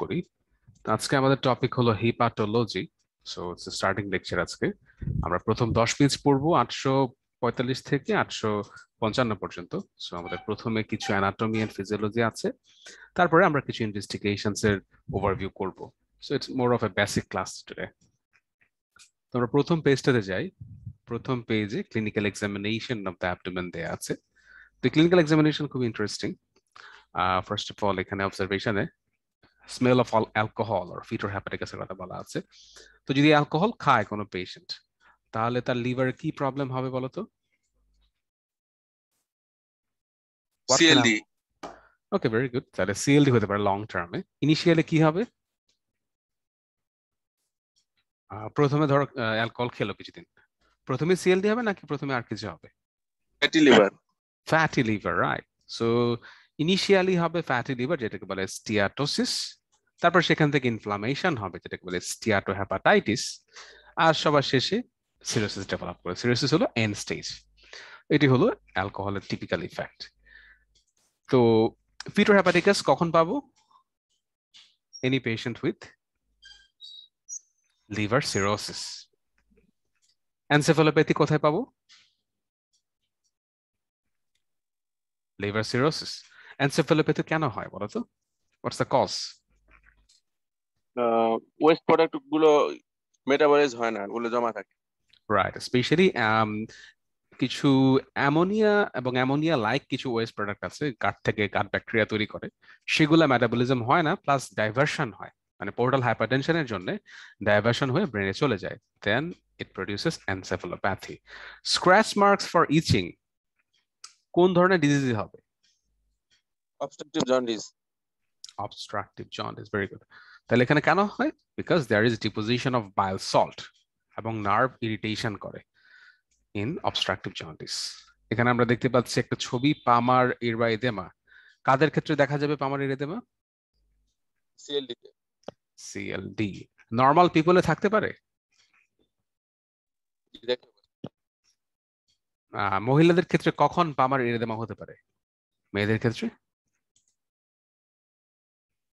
করি আজকে আমাদের টপিক হলো হিপাটোলজি সো স্টার্টিং লেকচার আজকে আমরা প্রথম দশ পেজ পড়বো আটশো পঁয়তাল্লিশ থেকে আটশো পঞ্চান্ন পর্যন্ত সো আমাদের প্রথমে কিছু অ্যানাটমি অ্যান্ড ফিজিওলজি আছে তারপরে আমরা কিছু ইনভেস্টিগেশনস এর ওভারভিউ করব so it's more of a basic class today তো আমরা প্রথম পেজটাতে যাই প্রথম পেজে clinical examination of the abdomen দেয়া আছে তো ক্লিনিক্যাল এক্সামিনেশন খুব ইন্টারেস্টিং ফার্স্ট অফ অল এখানে অবজারভেশনে স্মেল অফ অল অ্যালকোহল আর ফিটোর হ্যাপাটাইটিসের কথা বলা আছে তো যদি অ্যালকোহল খায় কোনো পেশেন্ট তাহলে তার লিভারে কি প্রবলেম হবে বলো তো সিএলডি ওকে ভেরি গুড তাহলে সিএলডি হতে পারে লং টার্মে ইনিশিয়ালি কি হবে প্রথমে ধর অ্যালকোহল খেলো কিছুদিন প্রথমে সিএলডি হবে নাকি প্রথমে আর কিছু হবে fatty liver fatty liver right so initially হবে ফ্যাটি লিভার যেটাকে বলে স্টিয়াটোসিস তারপর সেখান থেকে ইনফ্লামেশন হবে যেটাকে বলে স্টিয়াটো হ্যাপাটাইটিস আর সবার শেষে সিরোসিস ডেভেলপ করে সিরোসিস হলো এন স্টেজ এটি হলো অ্যালকোহলের টিপিক্যাল ইফেক্ট তো হ্যাপাটাইটিস কখন পাবো any patient with liver cirrhosis encephalopathy কোথায় পাবো লিভার সিরোসিস এনসেফালোপ্যাথি কেন হয় বলো তো what's the cause waste product গুলো মেটাবলাইজ হয় না ওগুলো জমা থাকে রাইট স্পেশালি um, কিছু অ্যামোনিয়া এবং অ্যামোনিয়া লাইক কিছু ওয়েস্ট প্রোডাক্ট আছে কাঠ থেকে কাঠ ব্যাকটেরিয়া তৈরি করে সেগুলো মেটাবলিজম হয় না প্লাস ডাইভার্সন হয় মানে পোর্টাল হাইপারটেনশনের জন্য ডাইভার্সন হয়ে ব্রেনে চলে যায় then it produces encephalopathy scratch marks for itching কোন ধরনের ডিজিজ হবে obstructive jaundice obstructive jaundice very good তাহলে এখানে কেন হয় because there is deposition of bile salt এবং নার্ভ ইরিটেশন করে ইন অবস্ট্রাকটিভ জন্ডিস এখানে আমরা দেখতে পাচ্ছি একটা ছবি পামার ইরবা এদেমা কাদের ক্ষেত্রে দেখা যাবে palmar erythema CLD CLD normal পিপলে থাকতে পারে মহিলাদের ক্ষেত্রে কখন পামার ইরেদেমা হতে পারে মেয়েদের ক্ষেত্রে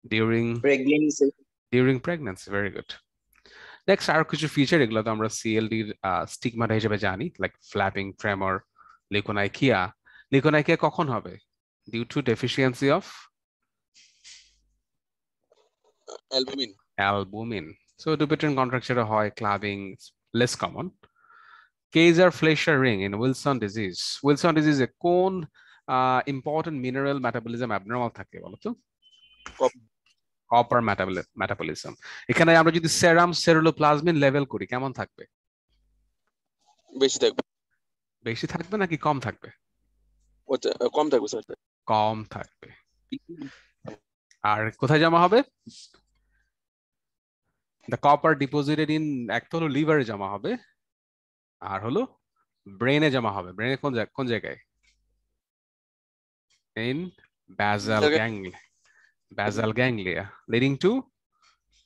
during pregnancy during pregnancy very good next our kichu feature eglo to amra cld er stigma ta hisebe jani like flapping tremor leukonychia leukonychia kokhon hobe due to deficiency of albumin albumin so dupitrin contracture hoy clubbing less common kaiser fleischer ring in wilson disease wilson disease is a cone important mineral metabolism abnormal thake copper metabolism এখানে আমরা যদি সেরাম ceruloplasmin level করি কেমন থাকবে বেশি থাকবে বেশি থাকবে নাকি কম থাকবে কম থাকবে কম থাকবে আর কোথায় জমা হবে দ্য কপার ডিপোজিটেড ইন এক তো হলো লিভারে জমা হবে আর হলো ব্রেনে জমা হবে ব্রেনে কোন জায়গায় কোন জায়গায় in basal ganglia basal ganglia, leading to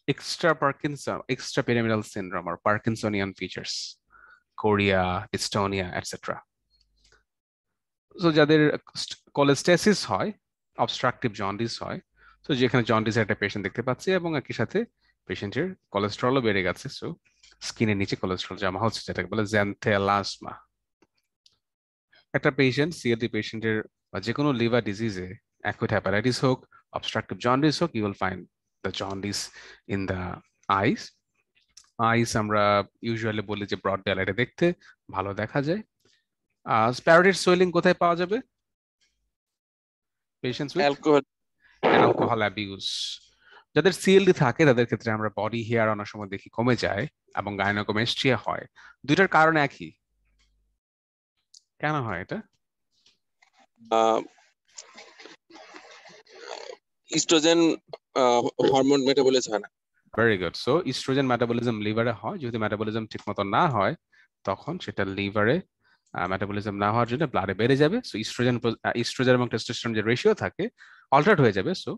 extra Parkinson, extra pyramidal syndrome or Parkinsonian features, chorea, dystonia, etc. So যাদের কোলেস্টেসিস হয় অবস্ট্রাকটিভ জন্ডিস হয় তো যেখানে জন্ডিসের একটা পেশেন্ট দেখতে পাচ্ছি এবং একই সাথে পেশেন্টের কোলেস্ট্রলও বেড়ে গেছে সো স্কিনের নিচে কোলেস্ট্রল জমা হচ্ছে যেটাকে বলে জ্যান্থেলাসমা একটা পেশেন্ট সিএলডি পেশেন্টের যে কোনো লিভার ডিজিজে অ্যাকুইট হ্যাপাটাইটিস হোক obstructive jaundice হোক you will find the jaundice in the eyes eyes আমরা ইউজুয়ালি বলি যে ব্রড ডেলাইটে দেখতে ভালো দেখা যায় আর স্প্যারোটিড সোয়েলিং কোথায় পাওয়া যাবে patients with alcohol alcohol abuse যাদের সিএলডি থাকে তাদের ক্ষেত্রে আমরা বডি হেয়ার অনেক সময় দেখি কমে যায় এবং গাইনোকোমেস্ট্রিয়া হয় দুইটার কারণ একই কেন হয় এটা ইস্ট্রোজেন হরমোন মেটাবলিজ হয় না very good so estrogen metabolism লিভারে হয় যদি মেটাবলিজম ঠিকমতো না হয় তখন সেটা লিভারে মেটাবলিজম না হওয়ার জন্য ব্লাডে বেড়ে যাবে সো ইস্ট্রোজেন ইস্ট্রোজেন এবং টেস্টোস্টেরন যে রেশিও থাকে অল্টারড হয়ে যাবে so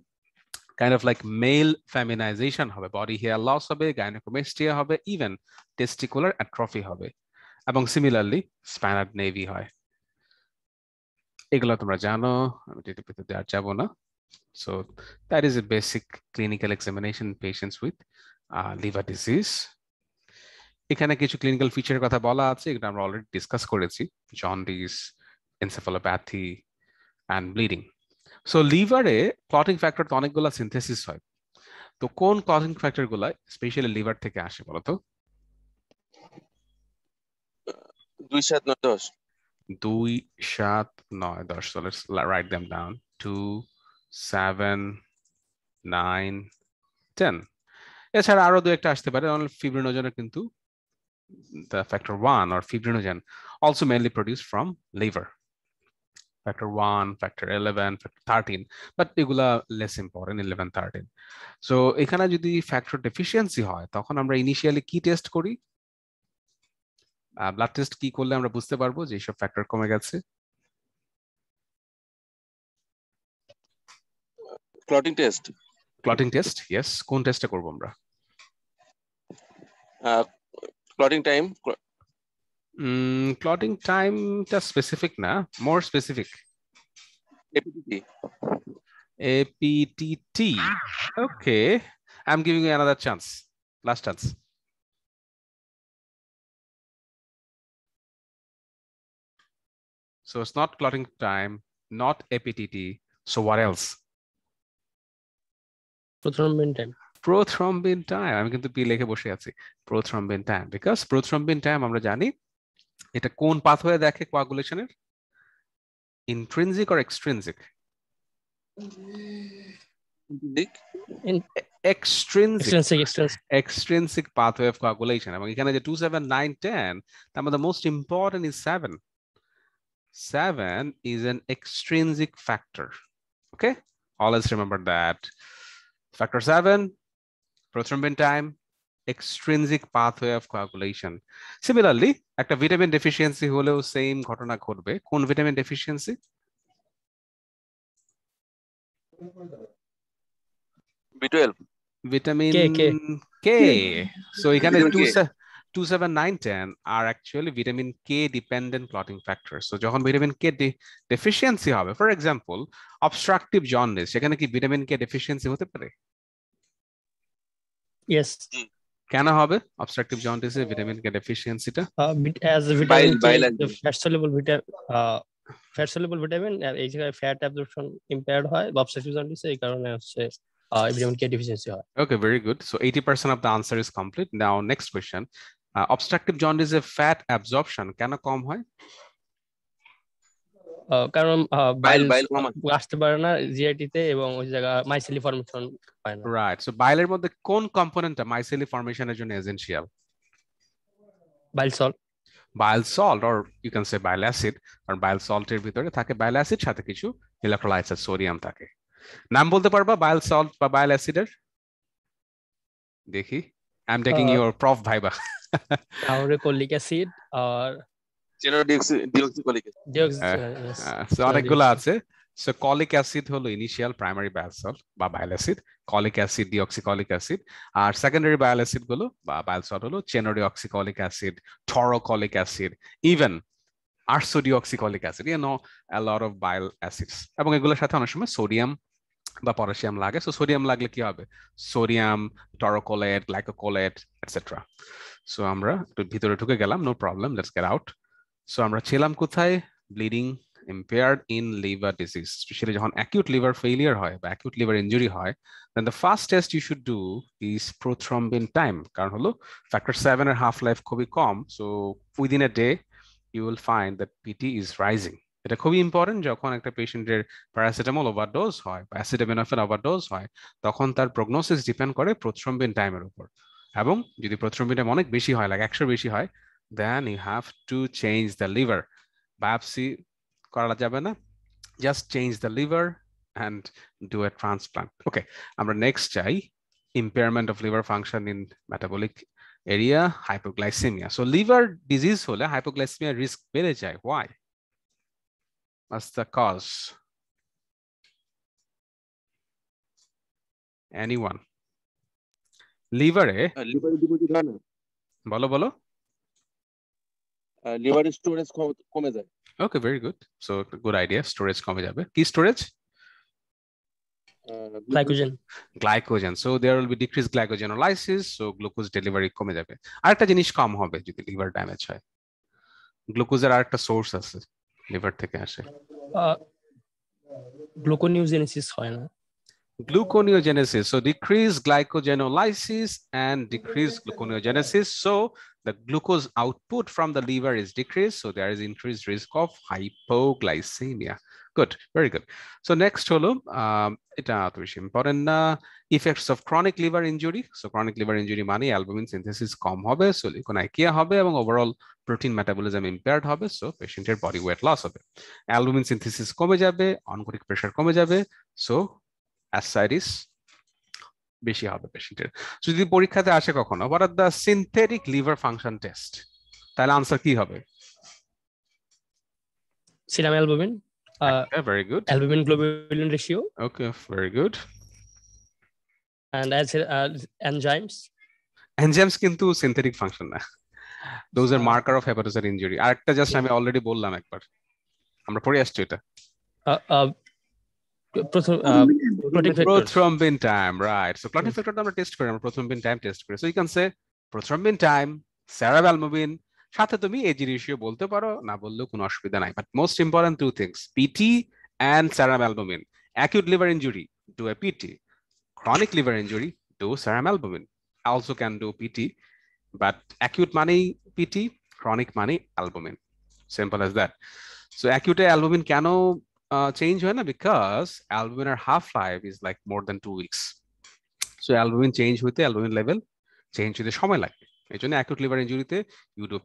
kind of like male feminisation হবে বডি হেয়ার লস হবে গাইনোকোমেস্টিয়া হবে ইভেন টেস্টিকুলার অ্যাট্রফি হবে এবং সিমিলারলি স্প্যানার নেভি হয় এগুলো তোমরা জানো আমি ডিটেলসে যাব না So that is a basic clinical examination in patients with liver disease. এখানে কিছু ক্লিনিক্যাল ফিচারের কথা বলা আছে এগুলো আমরা অলরেডি ডিসকাস করেছি jaundice encephalopathy and bleeding so লিভারে ক্লটিং ফ্যাক্টর তো অনেকগুলো সিনথেসিস হয় তো কোন ক্লটিং ফ্যাক্টরগুলো স্পেশালি লিভার থেকে আসে বলতো দুই সাত নয় দশ দুই সাত নয় দশ so let's write them down two seven nine ten এছাড়া আরো দু একটা আসতে পারে ফিব্রিনোজেনের কিন্তু the factor 1 or fibrinogen also mainly produced from liver factor 1 factor 11 factor 13 but এগুলা less important 11 13 so এখানে যদি factor deficiency হয় তখন আমরা initially কি টেস্ট করি ব্লাড টেস্ট কি করলে আমরা বুঝতে পারবো যে সব ফ্যাক্টর কমে গেছে clotting test clotting test yes kon test e korbo amra clotting time clotting time ta specific na more specific APTT. APTT. okay i'm giving you another chance last chance so it's not clotting time not APTT. so what else prothrombin time prothrombin time আমি কিন্তু P লিখে বসে আছি prothrombin time because time আমরা জানি এটা কোন দেখে কোয়াগুলেশনের intrinsic or extrinsic extrinsic factor okay always remember that Factor seven, prothrombin time, extrinsic pathway of coagulation. Similarly, at a vitamin deficiency holo same ঘটনা ঘটবে con vitamin deficiency? B12. Vitamin K. K. K. So you can do. 27910 are actually vitamin K dependent clotting factors. So যখন vitamin K de deficiency হবে for example obstructive jaundice সেখানে কি vitamin K deficiency হতে পারে? Yes. কেন হবে obstructive jaundice এ vitamin K deficiency টা? as vitamin K fat soluble vitamin fat soluble vitamin এই জায়গায় ফ্যাট অ্যাবজর্পশন ইম্পেয়ার্ড হয় বা অবস্ট্রাকটিভ জান্ডিস এই কারণে হচ্ছে vitamin K deficiency হয়. Okay, very good. So 80% of the answer is complete. Now next question. Obstructive জন্ডিসে ফ্যাট অ্যাবজর্পশন কেন কম হয় কারণ বাইল আসতে পারে না জিআইটিতে এবং ওই জায়গা মাইসেলি ফর্মেশন হয় না রাইট সো বাইলের মধ্যে কোন কম্পোনেন্টটা মাইসেলি ফর্মেশনের জন্য essential bile salt bile salt or you can say bile acid কারণ বাইল সল্টের ভিতরে থাকে বাইল অ্যাসিড সাথে কিছু ইলেকট্রোলাইটস আর সোডিয়াম থাকে নাম বলতে পারবা বাইল সল্ট বা বাইল অ্যাসিডের দেখি I'm taking uh, your prof viva. Tauricholic acid or uh, uh, অনেকগুলো আছে সো কলিক অ্যাসিড হলো ইনিশিয়াল প্রাইমারি বায়ালসল বা bile acid cholic acid deoxycholic acid আর সেকেন্ডারি বায়াল অ্যাসিড গুলো বা বায়ালসল হলো chenodeoxycholic acid taurocholic acid even ursodeoxycholic acid you know a lot of bile acids এবং এগুলোর সাথে অনেক সময় সোডিয়াম বা পটাশিয়াম লাগে সো সোডিয়াম লাগলে কি হবে sodium taurocholate glycocholate etcetera so আমরা একটু ভিতরে ঢুকে গেলাম no problem let's get out so আমরা ছিলাম কোথায় bleeding impaired in liver disease, especially যখন acute liver failure হয় বা acute liver injury হয়, then the first test you should do is prothrombin time. কারণ হলো factor 7 এর half life খুবই কম, so within a day you will find that PT is rising. এটা খুবই ইম্পর্টেন্ট যখন একটা পেশেন্টের প্যারাসিটামল ওভারডোজ হয় বা অ্যাসিডামিনোফেন ওভারডোজ হয় তখন তার প্রগনোসিস ডিপেন্ড করে প্রথ্রম্বিন টাইমের উপর এবং যদি প্রথ্রম্বিন টাইম অনেক বেশি হয় লাগে একশো বেশি হয় then you have to change the liver biopsy করা যাবে না just change the liver and do a transplant okay আমরা নেক্সট চাই impairment of liver function in metabolic area hypoglycemia so liver disease হলে হাইপোগ্লাইসেমিয়া রিস্ক বেড়ে যায় why What's the cause? anyone লিভারে লিভারে ডিপোজিট হয় না বলো বলো লিভারে স্টোরেজ কমে যায় okay very good so good idea storage কমে যাবে কি storage glycogen glycogen so there will be decrease glycogenolysis so glucose delivery কমে যাবে আরেকটা জিনিস কম হবে যদি লিভার ড্যামেজ হয় গ্লুকোজের আরেকটা সোর্স আছে লিভার থেকে আসে গ্লুকোনিওজেনেসিস হয় না gluconeogenesis. So decrease glycogenolysis and decrease gluconeogenesis. So the glucose output from the liver is decreased. So there is increased risk of hypoglycemia. Good very good so next হলো এটা অত বেশি important না effects of chronic liver injury so chronic liver injury মানে albumin synthesis কম হবে so leukonychia হবে এবং ওভারঅল প্রোটিন মেটাবলিজম ইম্পেয়ার্ড হবে সো পেশেন্টের বডি ওয়েট লস হবে অ্যালবুমিন সিনথেসিস কমে যাবে অনকোটিক প্রেশার কমে যাবে সো অ্যাসাইডিস বেশি হবে পেশেন্টের যদি পরীক্ষাতে আসে কখনো what are the synthetic liver function test তাহলে আনসার কি হবে serum albumin Uh, yeah, very good. Albumin globulin ratio. Okay, very good. And as uh, enzymes. Enzymes কিন্তু synthetic function না. Those are uh, marker of hepatocellular injury. আরেকটা just আমি already বললাম একবার। আমরা পড়ে আসছি এটা। প্রথম prothrombin time right so clotting factor আমরা টেস্ট করি আমরা প্রথম বিন টাইম টেস্ট করি so you can say prothrombin time serum albumin সাথে তুমি এজি রেশিও বলতে পারো না বললেও কোনো অসুবিধা নাই but most important two things PT and serum albumin acute liver injury do a PT chronic liver injury do serum albumin also can do PT but acute মানেই পিটি ক্রনিক মানে albumin simple as that so অ্যাকিউটে albumin কেন change হয় না because অ্যালবুমিনের half life is like more than two weeks so albumin change হইতে albumin level change হইতে সময় লাগে এই জন্য acute liver ইঞ্জুরিতে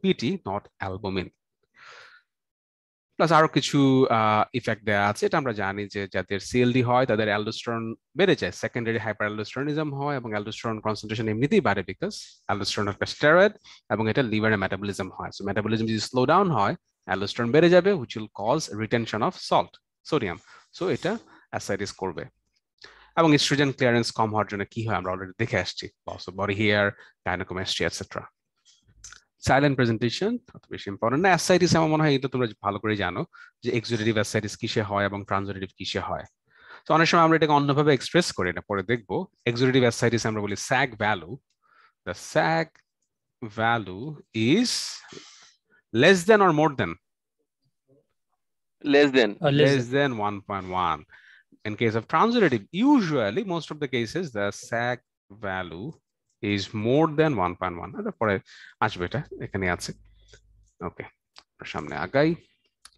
PT not plus কিছু ইফেক্ট দেওয়া আছে এটা আমরা জানি যে যাদের সিএলডি হয় তাদের বেড়ে যায় সেকেন্ডারি হাইপার হয় এবং অ্যালডোস্ট্রন কনসেন্ট্রেশন এমনিতেই বাড়ে বিকজ অ্যালডোস্ট্রন একটা স্টেরয়েড এবং এটা লিভারে মেটাবলিজম হয় সো মেটাবলিজম যদি স্লো ডাউন হয় অ্যালডোস্ট্রন বেড়ে যাবে which will cause retention of salt sodium so এটা করবে এবং ইস্ট্রোজেন ক্লিয়ারেন্স কম হওয়ার জন্য কি হয় আমরা অলরেডি দেখে আসছি loss of body hair gynecomastia etcetera silent presentation অত বেশি ইম্পর্টেন্ট না অ্যাসাইটিস আমার মনে হয় এটা তোমরা ভালো করে জানো যে এক্সিকিউটিভ অ্যাসাইটিস কিসে হয় এবং ট্রানজিটিভ কিসে হয় তো অনেক সময় আমরা এটাকে অন্যভাবে এক্সপ্রেস করি না পরে দেখবো এক্সিকিউটিভ অ্যাসাইটিস আমরা বলি SAAG value the SAAG value is less than or more than less than less than 1.1 in case of transitive, usually most of the cases, the SAC value is more than 1.1. তারপরে আসবে এটা এখানে আছে ওকে সামনে আগাই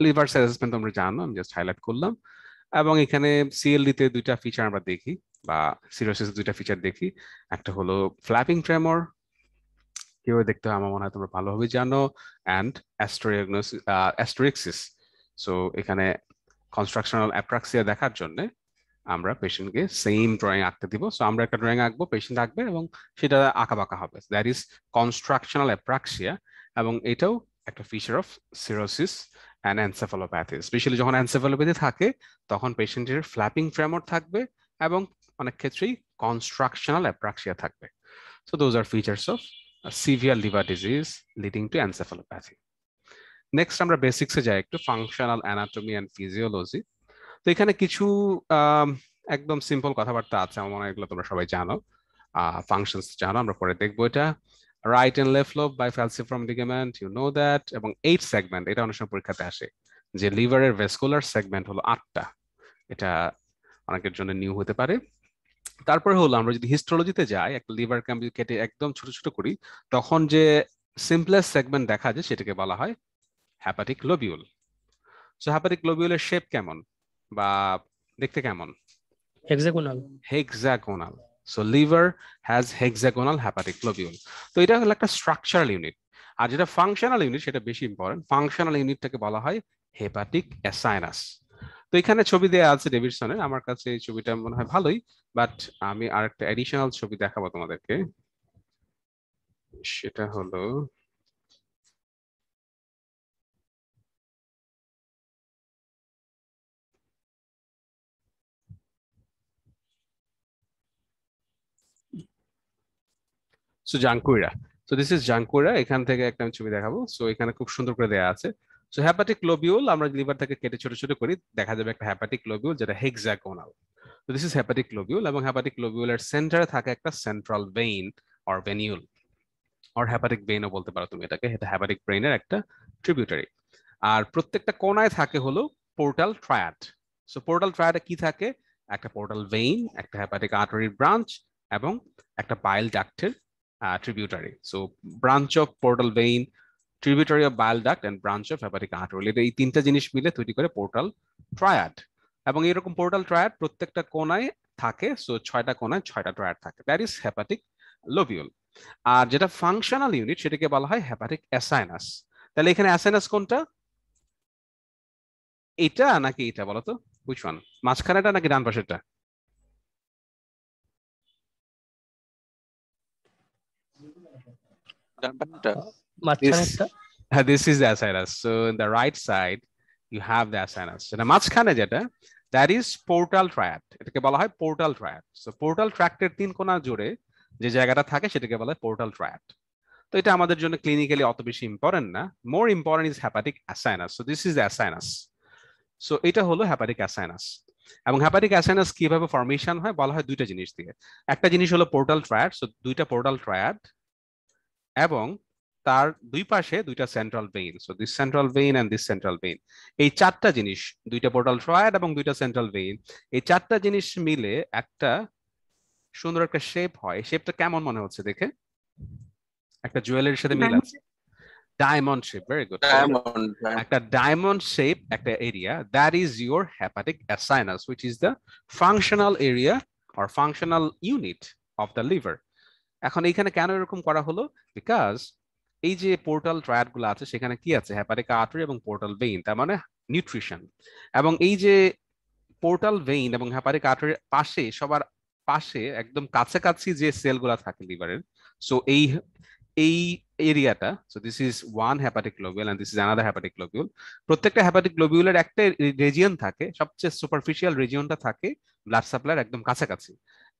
liver assessment তোমরা জানো আমি জাস্ট হাইলাইট করলাম এবং এখানে সিএলডি তে দুইটা ফিচার আমরা দেখি বা সিরোসিস দুইটা ফিচার দেখি একটা হলো ফ্ল্যাপিং ট্রেমর কেউ দেখতে আমার মনে হয় তোমরা ভালোভাবে জানো অ্যান্ড অ্যাস্টোরিয়াগনোস অ্যাস্ট্রিক্সিস সো এখানে কনস্ট্রাকশনাল অ্যাপ্রাক্সিয়া দেখার জন্য আমরা পেশেন্টকে সেম ড্রয়িং আঁকতে দিব সো আমরা একটা ড্রয়িং আঁকবো পেশেন্ট আঁকবে এবং সেটা আঁকা বাঁকা হবে দ্যাট ইজ কনস্ট্রাকশনাল অ্যাপ্রাক্সিয়া এবং এটাও একটা feature of cirrhosis and encephalopathy specially যখন অ্যান্সেফালোপ্যাথি থাকে তখন পেশেন্টের ফ্ল্যাপিং ফ্রেমর থাকবে এবং অনেক ক্ষেত্রেই কনস্ট্রাকশনাল অ্যাপ্রাক্সিয়া থাকবে so those are features of severe liver disease leading to encephalopathy next আমরা বেসিক্সে যাই একটু ফাংশনাল অ্যানাটমি অ্যান্ড ফিজিওলজি তো এখানে কিছু একদম সিম্পল কথাবার্তা আছে আমার মনে হয় এগুলো তোমরা সবাই জানো ফাংশনস জানো আমরা পরে দেখবো এটা right and left lobe by from ligament you know that এবং এইট সেগমেন্ট এটা অনেক সময় পরীক্ষাতে আসে যে লিভারের ভেসকুলার সেগমেন্ট হলো আটটা এটা অনেকের জন্য নিউ হতে পারে তারপরে হলো আমরা যদি হিস্টোলজিতে যাই একটা লিভার ক্যাম্প কেটে একদম ছোট ছোট করি তখন যে সিম্পলেস্ট সেগমেন্ট দেখা যায় সেটাকে বলা হয় হ্যাপাটিক লোবিউল সো হ্যাপাটিক লোবিউলের শেপ কেমন বা দেখতে কেমন hexagonal hexagonal so liver has hexagonal hepatic lobule তো এটা হলো একটা স্ট্রাকচারাল ইউনিট আর যেটা ফাংশনাল ইউনিট সেটা বেশি ইম্পর্টেন্ট ফাংশনাল ইউনিটটাকে বলা হয় হেপাটিক অ্যাসাইনাস তো এখানে ছবি দেওয়া আছে ডেভিডসনের আমার কাছে এই ছবিটা মনে হয় ভালোই বাট আমি আরেকটা এডিশনাল ছবি দেখাবো তোমাদেরকে সেটা হলো সো জাঙ্কুইরা সো দিস ইজ জাঙ্কুইরা এখান থেকে একটা আমি ছবি দেখাবো সো এখানে খুব সুন্দর করে দেওয়া আছে সো হ্যাপাটিক লোবিউল আমরা থেকে কেটে ছোট ছোট করি দেখা যাবে একটা হ্যাপাটিক লোবিউল যেটা হেক্সাগোনাল তো দিস ইজ হ্যাপাটিক লোবিউল এবং হ্যাপাটিক লোবিউলের সেন্টারে থাকে একটা central vein or venule or hepatic ভেইনও বলতে পারো তুমি এটাকে এটা হ্যাপাটিক ব্রেইনের একটা ট্রিবিউটারি আর প্রত্যেকটা কোনায় থাকে হলো পোর্টাল ট্রায়াড সো পোর্টাল ট্রায়াডে কি থাকে একটা পোর্টাল ভেইন একটা হ্যাপাটিক আর্টারির ব্রাঞ্চ এবং একটা বাইল ডাক্টের uh, tributary. So branch of portal vein, tributary of bile duct and branch of hepatic artery. এটা এই তিনটা জিনিস মিলে তৈরি করে পোর্টাল ট্রায়াড এবং এরকম পোর্টাল ট্রায়াড প্রত্যেকটা কোনায় থাকে সো ছয়টা কোনায় ছয়টা ট্রায়াড থাকে দ্যাট ইজ হেপাটিক লোবিউল আর যেটা ফাংশনাল ইউনিট সেটাকে বলা হয় হেপাটিক অ্যাসাইনাস তাহলে এখানে অ্যাসাইনাস কোনটা এটা নাকি এটা বলতো হুইচ ওয়ান মাঝখানেটা নাকি ডান পাশেরটা this is acinus so in the right side you have the acinus মাঝখানে যেটা দ্যাট ইজ পোর্টাল এটাকে বলা হয় পোর্টাল সো পোর্টাল ট্র্যাক্টের তিন জুড়ে যে জায়গাটা থাকে সেটাকে বলা হয় পোর্টাল তো এটা আমাদের জন্য ক্লিনিক্যালি অত বেশি ইম্পর্টেন্ট না more important is hepatic acinus so this is the acinus so এটা হলো হ্যাপাটিক অ্যাসাইনাস এবং হ্যাপাটিক অ্যাসাইনাস কিভাবে ফর্মেশন হয় বলা হয় দুইটা জিনিস দিয়ে একটা জিনিস হলো পোর্টাল ট্রায়াড সো দুইটা পোর্টাল ট্রায়াড এবং তার দুই পাশে দুইটা central vein so this central vein and this central vein এই চারটা জিনিস দুইটা পোর্টাল ফ্রয়েড এবং দুইটা সেন্ট্রাল ভেইন এই চারটা জিনিস মিলে একটা সুন্দর একটা শেপ হয় শেপটা কেমন মনে হচ্ছে দেখে একটা জুয়েলারির সাথে মিল আছে diamond shape very good diamond একটা ডায়মন্ড শেপ একটা area that is your hepatic acinus which is the functional area or functional unit of the liver এখন এইখানে কেন এরকম করা হলো বিকজ এই যে পোর্টাল ট্রায়াড গুলো আছে সেখানে কি আছে হ্যাপারিকা আর্টারি এবং পোর্টাল ভেইন তার মানে নিউট্রিশন এবং এই যে পোর্টাল ভেইন এবং হ্যাপারে আর্টারির পাশে সবার পাশে একদম কাছাকাছি যে গুলো থাকে লিভারের সো এই এই এরিয়াটা so this is one hepatic globule and this is another hepatic globule প্রত্যেকটা হ্যাপাটিক গ্লোবিউলের একটা রিজিয়ন থাকে সবচেয়ে সুপারফিশিয়াল রিজিয়নটা থাকে ব্লাড সাপ্লাইয়ের একদম কাছাকাছি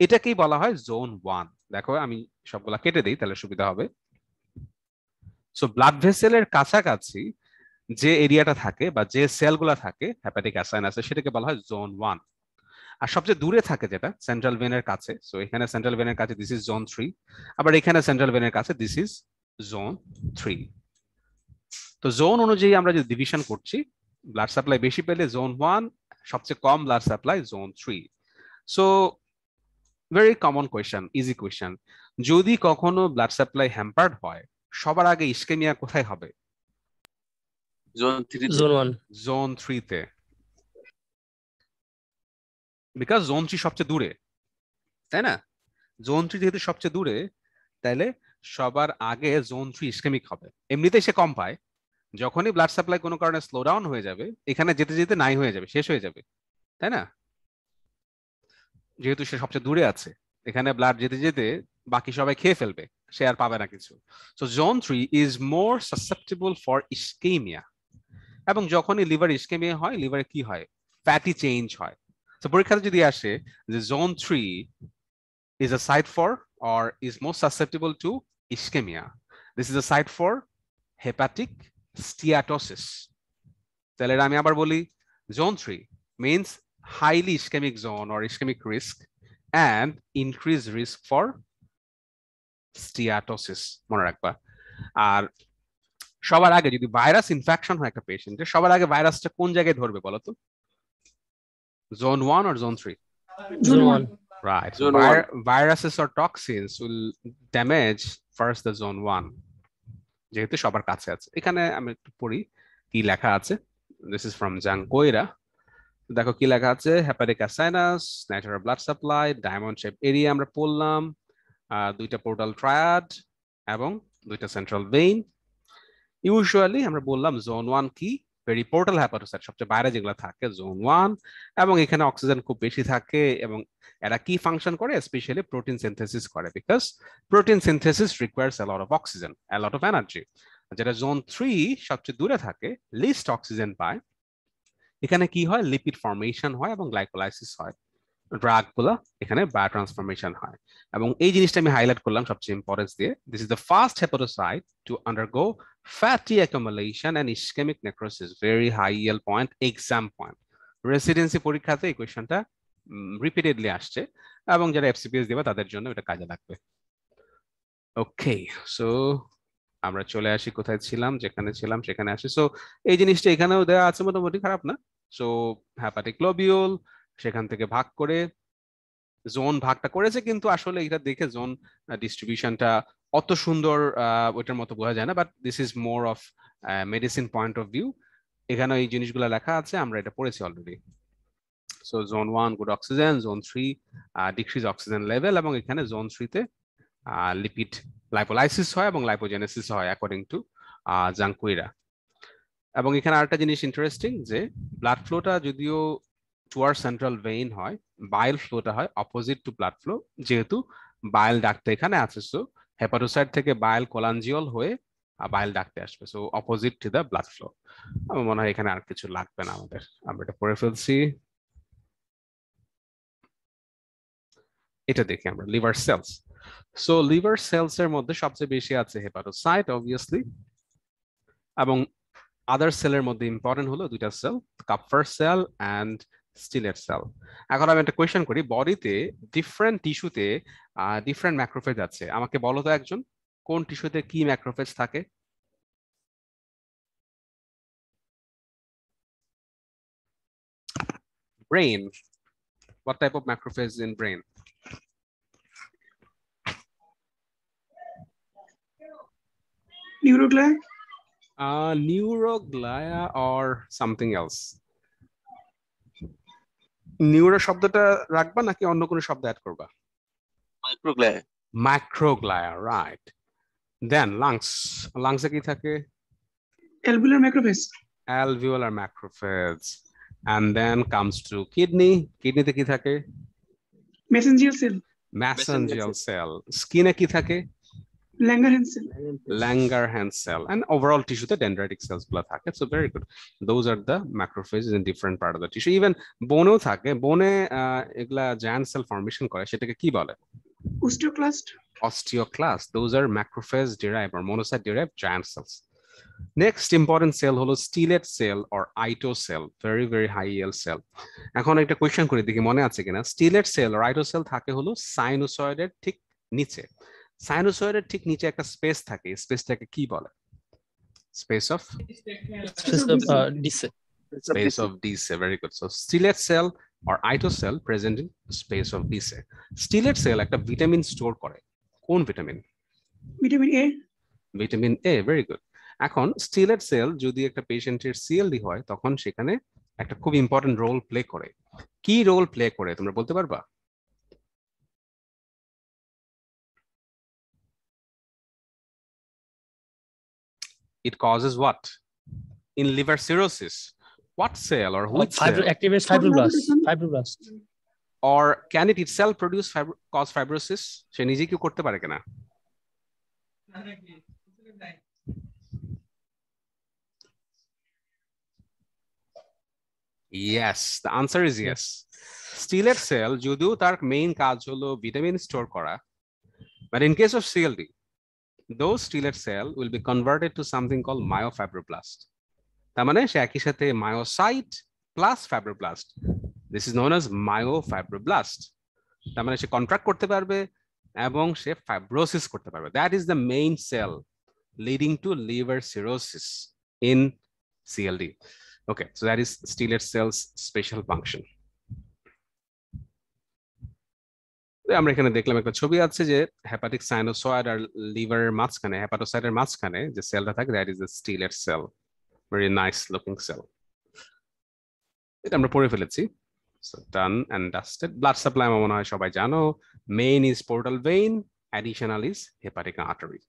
এটাকেই বলা হয় জোন ওয়ান দেখো আমি সবগুলা কেটে দিই তাহলে সুবিধা হবে সো ব্লাড ভেসেলের কাছাকাছি যে এরিয়াটা থাকে বা যে সেলগুলা থাকে হ্যাপাটিক আছে সেটাকে বলা হয় জোন ওয়ান আর সবচেয়ে দূরে থাকে যেটা সেন্ট্রাল ভেনের কাছে সো এখানে সেন্ট্রাল ভেনের কাছে দিস ইজ জোন থ্রি আবার এখানে সেন্ট্রাল ভেনের কাছে দিস ইজ জোন থ্রি তো জোন অনুযায়ী আমরা যে ডিভিশন করছি ব্লাড সাপ্লাই বেশি পেলে জোন ওয়ান সবচেয়ে কম blood supply zone three so very common question easy question যদি কখনো ব্লাড সাপ্লাই হ্যাম্পার্ড হয় সবার আগে ইসকেমিয়া কোথায় হবে জোন 3 জোন 1 বিকজ জোন 3 সবচেয়ে দূরে তাই না জোন থ্রি যেহেতু সবচেয়ে দূরে তাহলে সবার আগে জোন থ্রি ইসকেমিক হবে এমনিতেই সে কম পায় যখনই ব্লাড সাপ্লাই কোনো কারণে স্লো ডাউন হয়ে যাবে এখানে যেতে যেতে নাই হয়ে যাবে শেষ হয়ে যাবে তাই না যেহেতু সে সবচেয়ে দূরে আছে এখানে ব্লাড যেতে যেতে বাকি সবাই খেয়ে ফেলবে সে আর পাবে না কিছু so zone three is more susceptible for ischemia এবং যখনই লিভার ইস্কেমিয়া হয় লিভারে কি হয় ফ্যাটি চেঞ্জ হয় তো পরীক্ষাতে যদি আসে যে zone three is a site for or is most susceptible to ischemia this is a site for hepatic steatosis তাহলে আমি আবার বলি zone three means highly ischemic zone or ischemic risk and increased risk for steatosis মনে রাখবা আর সবার আগে যদি virus infection হয় একটা পেশেন্টের সবার আগে ভাইরাসটা কোন জায়গায় ধরবে বলো তো জোন ওয়ান আর zone three zone one Right. Zone Vi- viruses or toxins will damage যেহেতু সবার কাছে আছে এখানে আমি একটু পড়ি কি লেখা আছে দিস ইজ ফ্রম জাং কোয়েরা দেখো কি লেখা আছে hepatic natural blood supply diamond shape area আমরা পড়লাম দুইটা পোর্টাল ট্রায়াড এবং দুইটা সেন্ট্রাল ভেইন ইউজুয়ালি আমরা বললাম জোন ওয়ান কি ভেরি পোর্টাল হ্যাপাটোসাইট সবচেয়ে বাইরে যেগুলো থাকে জোন ওয়ান এবং এখানে অক্সিজেন খুব বেশি থাকে এবং এরা কি ফাংশন করে স্পেশালি প্রোটিন সিনথেসিস করে because protein synthesis requires a lot of oxygen a lot of energy যেটা জোন থ্রি সবচেয়ে দূরে থাকে লিস্ট অক্সিজেন পায় এখানে কি হয় লিপিড ফর্মেশন হয় এবং গ্লাইকোলাইসিস হয় ড্রাগগুলো এখানে বায়ো ট্রান্সফরমেশন হয় এবং এই জিনিসটা আমি হাইলাইট করলাম সবচেয়ে ইম্পর্টেন্স দিয়ে this is the first hepatocyte to undergo fatty accumulation and ischemic necrosis very high yield point exam point residency পরীক্ষাতে এই কোশ্চেনটা রিপিটেডলি আসছে এবং যারা এফসিপিএস দেবে তাদের জন্য এটা কাজে লাগবে ওকে সো আমরা চলে আসি কোথায় ছিলাম যেখানে ছিলাম সেখানে আসি সো এই জিনিসটা এখানেও দেওয়া আছে মোটামুটি খারাপ না সো হ্যাপাটিক লোবিউল সেখান থেকে ভাগ করে জোন ভাগটা করেছে কিন্তু আসলে এটা দেখে জোন ডিস্ট্রিবিউশনটা অত সুন্দর ওইটার মতো বোঝা যায় না but this is more of medicine point of view এখানে এই জিনিসগুলো লেখা আছে আমরা এটা পড়েছি already so zone one good oxygen zone three decrease oxygen level এবং এখানে জোন থ্রিতে লিপিড লাইপোলাইসিস হয় এবং লাইপোজেনেসিস হয় অ্যাকর্ডিং টু জাঙ্কুইরা এবং এখানে আরেকটা জিনিস ইন্টারেস্টিং যে ব্লাড ফ্লোটা যদিও টুয়ার সেন্ট্রাল ভেইন হয় বাইল ফ্লোটা হয় অপোজিট টু ব্লাড ফ্লো যেহেতু বাইল ডাক্তার এখানে আছে সো হেপাটোসাইট থেকে বাইল কোলাঞ্জিওল হয়ে বাইল ডাকতে আসবে so opposite to the blood flow আমার মনে হয় এখানে আর কিছু লাগবে না আমাদের আমরা এটা পড়ে ফেলছি এটা দেখি আমরা liver cells so liver cells এর মধ্যে সবচেয়ে বেশি আছে হেপাটোসাইট অবভিয়াসলি এবং আদার সেলের মধ্যে ইম্পর্টেন্ট হলো দুইটা cell Kupffer cell and stellate cell এখন আমি একটা কোয়েশন করি বডিতে ডিফারেন্ট টিস্যুতে ডিফারেন্ট ম্যাক্রোফেজ আছে আমাকে বলো তো একজন কোন টিস্যুতে কি ম্যাক্রোফেজ থাকে brain what type of macrophage in brain neuroglia uh, neuroglia or something else neuro শব্দটা রাখবা নাকি অন্য কোনো শব্দ অ্যাড করবা Microglia. Microglia right then lungs. লাংসে কি থাকে alveolar macrophage alveolar macrophage and then comes to kidney kidney তে কি Mesangial cell. Mesangial cell. Skin স্কিনে কি থাকে Langer hand cell. cell. And overall tissue, the dendritic cells blood thake. So very good. Those are the macrophages in different part of the tissue. Even bone thake. থাকে bone uh, giant cell formation করে সেটাকে কি বলে? Osteoclast. Osteoclast. Those are macrophage derived or monocyte derived giant cells. Next important cell হলো stellate cell or Ito cell Very, very high yield cell এখন একটা question করে দেখি মনে আছে কিনা স্টিলেট সেল আর আইটো সেল থাকে হলো সাইনোসয়েডের ঠিক নিচে সাইনোসয়েডের ঠিক নিচে একটা স্পেস থাকে স্পেসটাকে কি বলে space of space of Disse very good so stellate cell or Ito cell present in space of Disse stellate cell একটা ভিটামিন স্টোর করে কোন vitamin vitamin A vitamin A very good এখন স্টিলেট সেল যদি একটা পেশেন্টের সিএলডি হয় তখন সেখানে একটা খুব ইম্পর্টেন্ট রোল প্লে করে কি রোল প্লে করে তোমরা বলতে পারবা it causes what? In liver cirrhosis, what cell or which oh, fibro- cell? Activates fibroblast. Fibroblast. Or can it itself produce fibro- cause fibrosis? সে নিজে কি করতে পারে Yes, the answer is yes. Stellate cell যদিও tar main কাজ হলো vitamin store kora. but in case of CLD, those stellate cell will be converted to something called myofibroblast. Tamane shakishate myocyte plus fibroblast. This is known as myofibroblast. Tamane she contract korte parbe abong she fibrosis korte parbe. That is the main cell leading to liver cirrhosis in CLD. Okay, so that is stellate cell's special function. আমরা এখানে দেখলাম একটা ছবি আছে যে hepatic sinusoid আর লিভারের মাঝখানে হ্যাপাটোসাইডের মাঝখানে যে সেলটা থাকে that is a stellate cell very nice looking cell এটা আমরা পড়ে ফেলেছি done and dusted blood supply আমার মনে হয় সবাই জানো main is portal vein additional is hepatic artery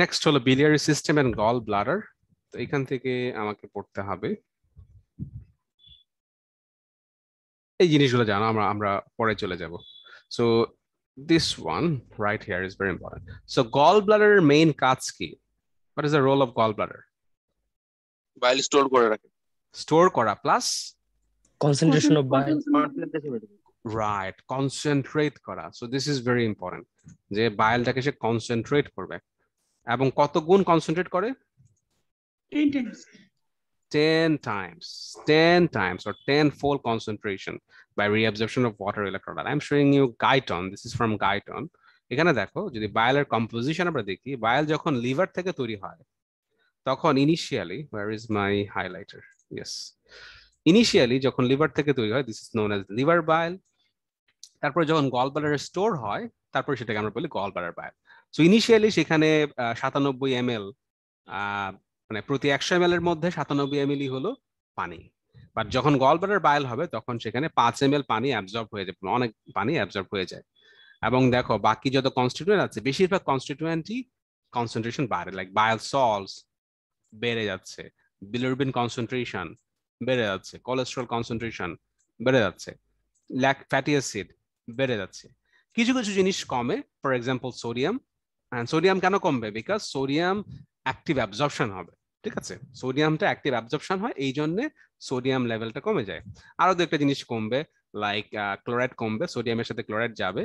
next হলো biliary system and gall bladder তো এখান থেকে আমাকে পড়তে হবে এই জিনিসগুলো জানো আমরা আমরা পরে চলে যাব so this one right here is very important so gall ব্লাডারের মেইন কাজ কি what is the role of gall bladder bile store করে রাখে স্টোর করা plus concentration of bile right concentrate করা so this is very important যে বাইলটাকে সে concentrate করবে এবং কত গুণ কনসেন্ট্রেট করে 10 times, 10 times or 10 fold concentration by reabsorption of water electrolyte. I'm showing you Guyton. This is from Guyton. এখানে দেখো যদি বায়ালের কম্পোজিশন আমরা দেখি বায়াল যখন লিভার থেকে তৈরি হয় তখন initially where is my highlighter yes initially যখন লিভার থেকে তৈরি হয় this is known as liver bile তারপর যখন গল গলবালারের স্টোর হয় তারপর সেটাকে আমরা বলি gall gallbladder bile so initially সেখানে সাতানব্বই এম এল মানে প্রতি একশো এম এর মধ্যে সাতানব্বই এম হলো পানি বাট যখন গলব্লাডার বায়াল হবে তখন সেখানে পাঁচ এম পানি অ্যাবজর্ব হয়ে যায় অনেক পানি অ্যাবজর্ব হয়ে যায় এবং দেখো বাকি যত কনস্টিটুয়েন্ট আছে বেশিরভাগ কনস্টিটুয়েন্টই কনসেন্ট্রেশন বাড়ে লাইক বায়াল সলস বেড়ে যাচ্ছে বিলোরবিন কনসেন্ট্রেশন বেড়ে যাচ্ছে কোলেস্ট্রল কনসেন্ট্রেশন বেড়ে যাচ্ছে ল্যাক ফ্যাটি অ্যাসিড বেড়ে যাচ্ছে কিছু কিছু জিনিস কমে ফর এক্সাম্পল সোডিয়াম সোডিয়াম কেন কমবে বিকজ সোডিয়াম অ্যাক্টিভ অ্যাবজর্পশন হবে ঠিক আছে সোডিয়ামটা অ্যাক্টিভ অ্যাবজর্পশন হয় এই জন্য সোডিয়াম লেভেলটা কমে যায় আরও দু একটা জিনিস কমবে লাইক ক্লোরাইড কমবে সোডিয়ামের সাথে ক্লোরাইড যাবে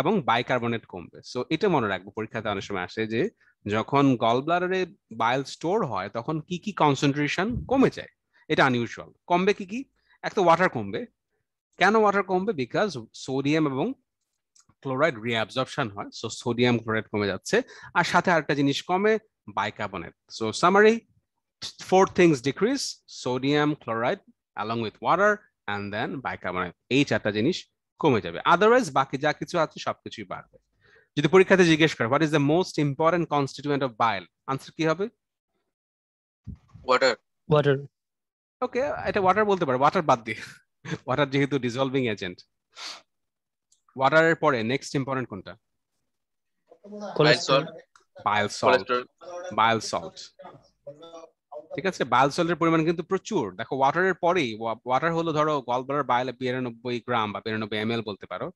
এবং বাইকার্বনেট কমবে সো এটা মনে রাখবো পরীক্ষাতে অনেক সময় আসে যে যখন গল ব্লাডারে বায়োল স্টোর হয় তখন কি কি কনসেন্ট্রেশন কমে যায় এটা আনইউজুয়াল কমবে কি কি এক তো ওয়াটার কমবে কেন ওয়াটার কমবে বিকজ সোডিয়াম এবং ক্লোরাইড রিঅ্যাবজর্পশন হয় সো সোডিয়াম ক্লোরাইড কমে যাচ্ছে আর সাথে আরেকটা জিনিস কমে bicarbonate. So summary, four things decrease, sodium chloride along with water and then bicarbonate. এই চারটা জিনিস কমে যাবে আদারওয়াইজ বাকি যা কিছু আছে সবকিছুই বাড়বে যদি পরীক্ষাতে জিজ্ঞেস করে what is the most important constituent of bile answer কি হবে ওয়াটার ওয়াটার ওকে এটা ওয়াটার বলতে পারো ওয়াটার বাদ দিয়ে ওয়াটার যেহেতু ডিসলভিং এজেন্ট ওয়াটারের পরে নেক্সট ইম্পর্টেন্ট কোনটা cholesterol bile salt bile salt ঠিক আছে বাইল সল্টের পরিমাণ কিন্তু প্রচুর দেখো ওয়াটারের পরেই ওয়াটার হলো ধরো গলব্লার বাইল বিরানব্বই গ্রাম বা বিরানব্বই এম বলতে পারো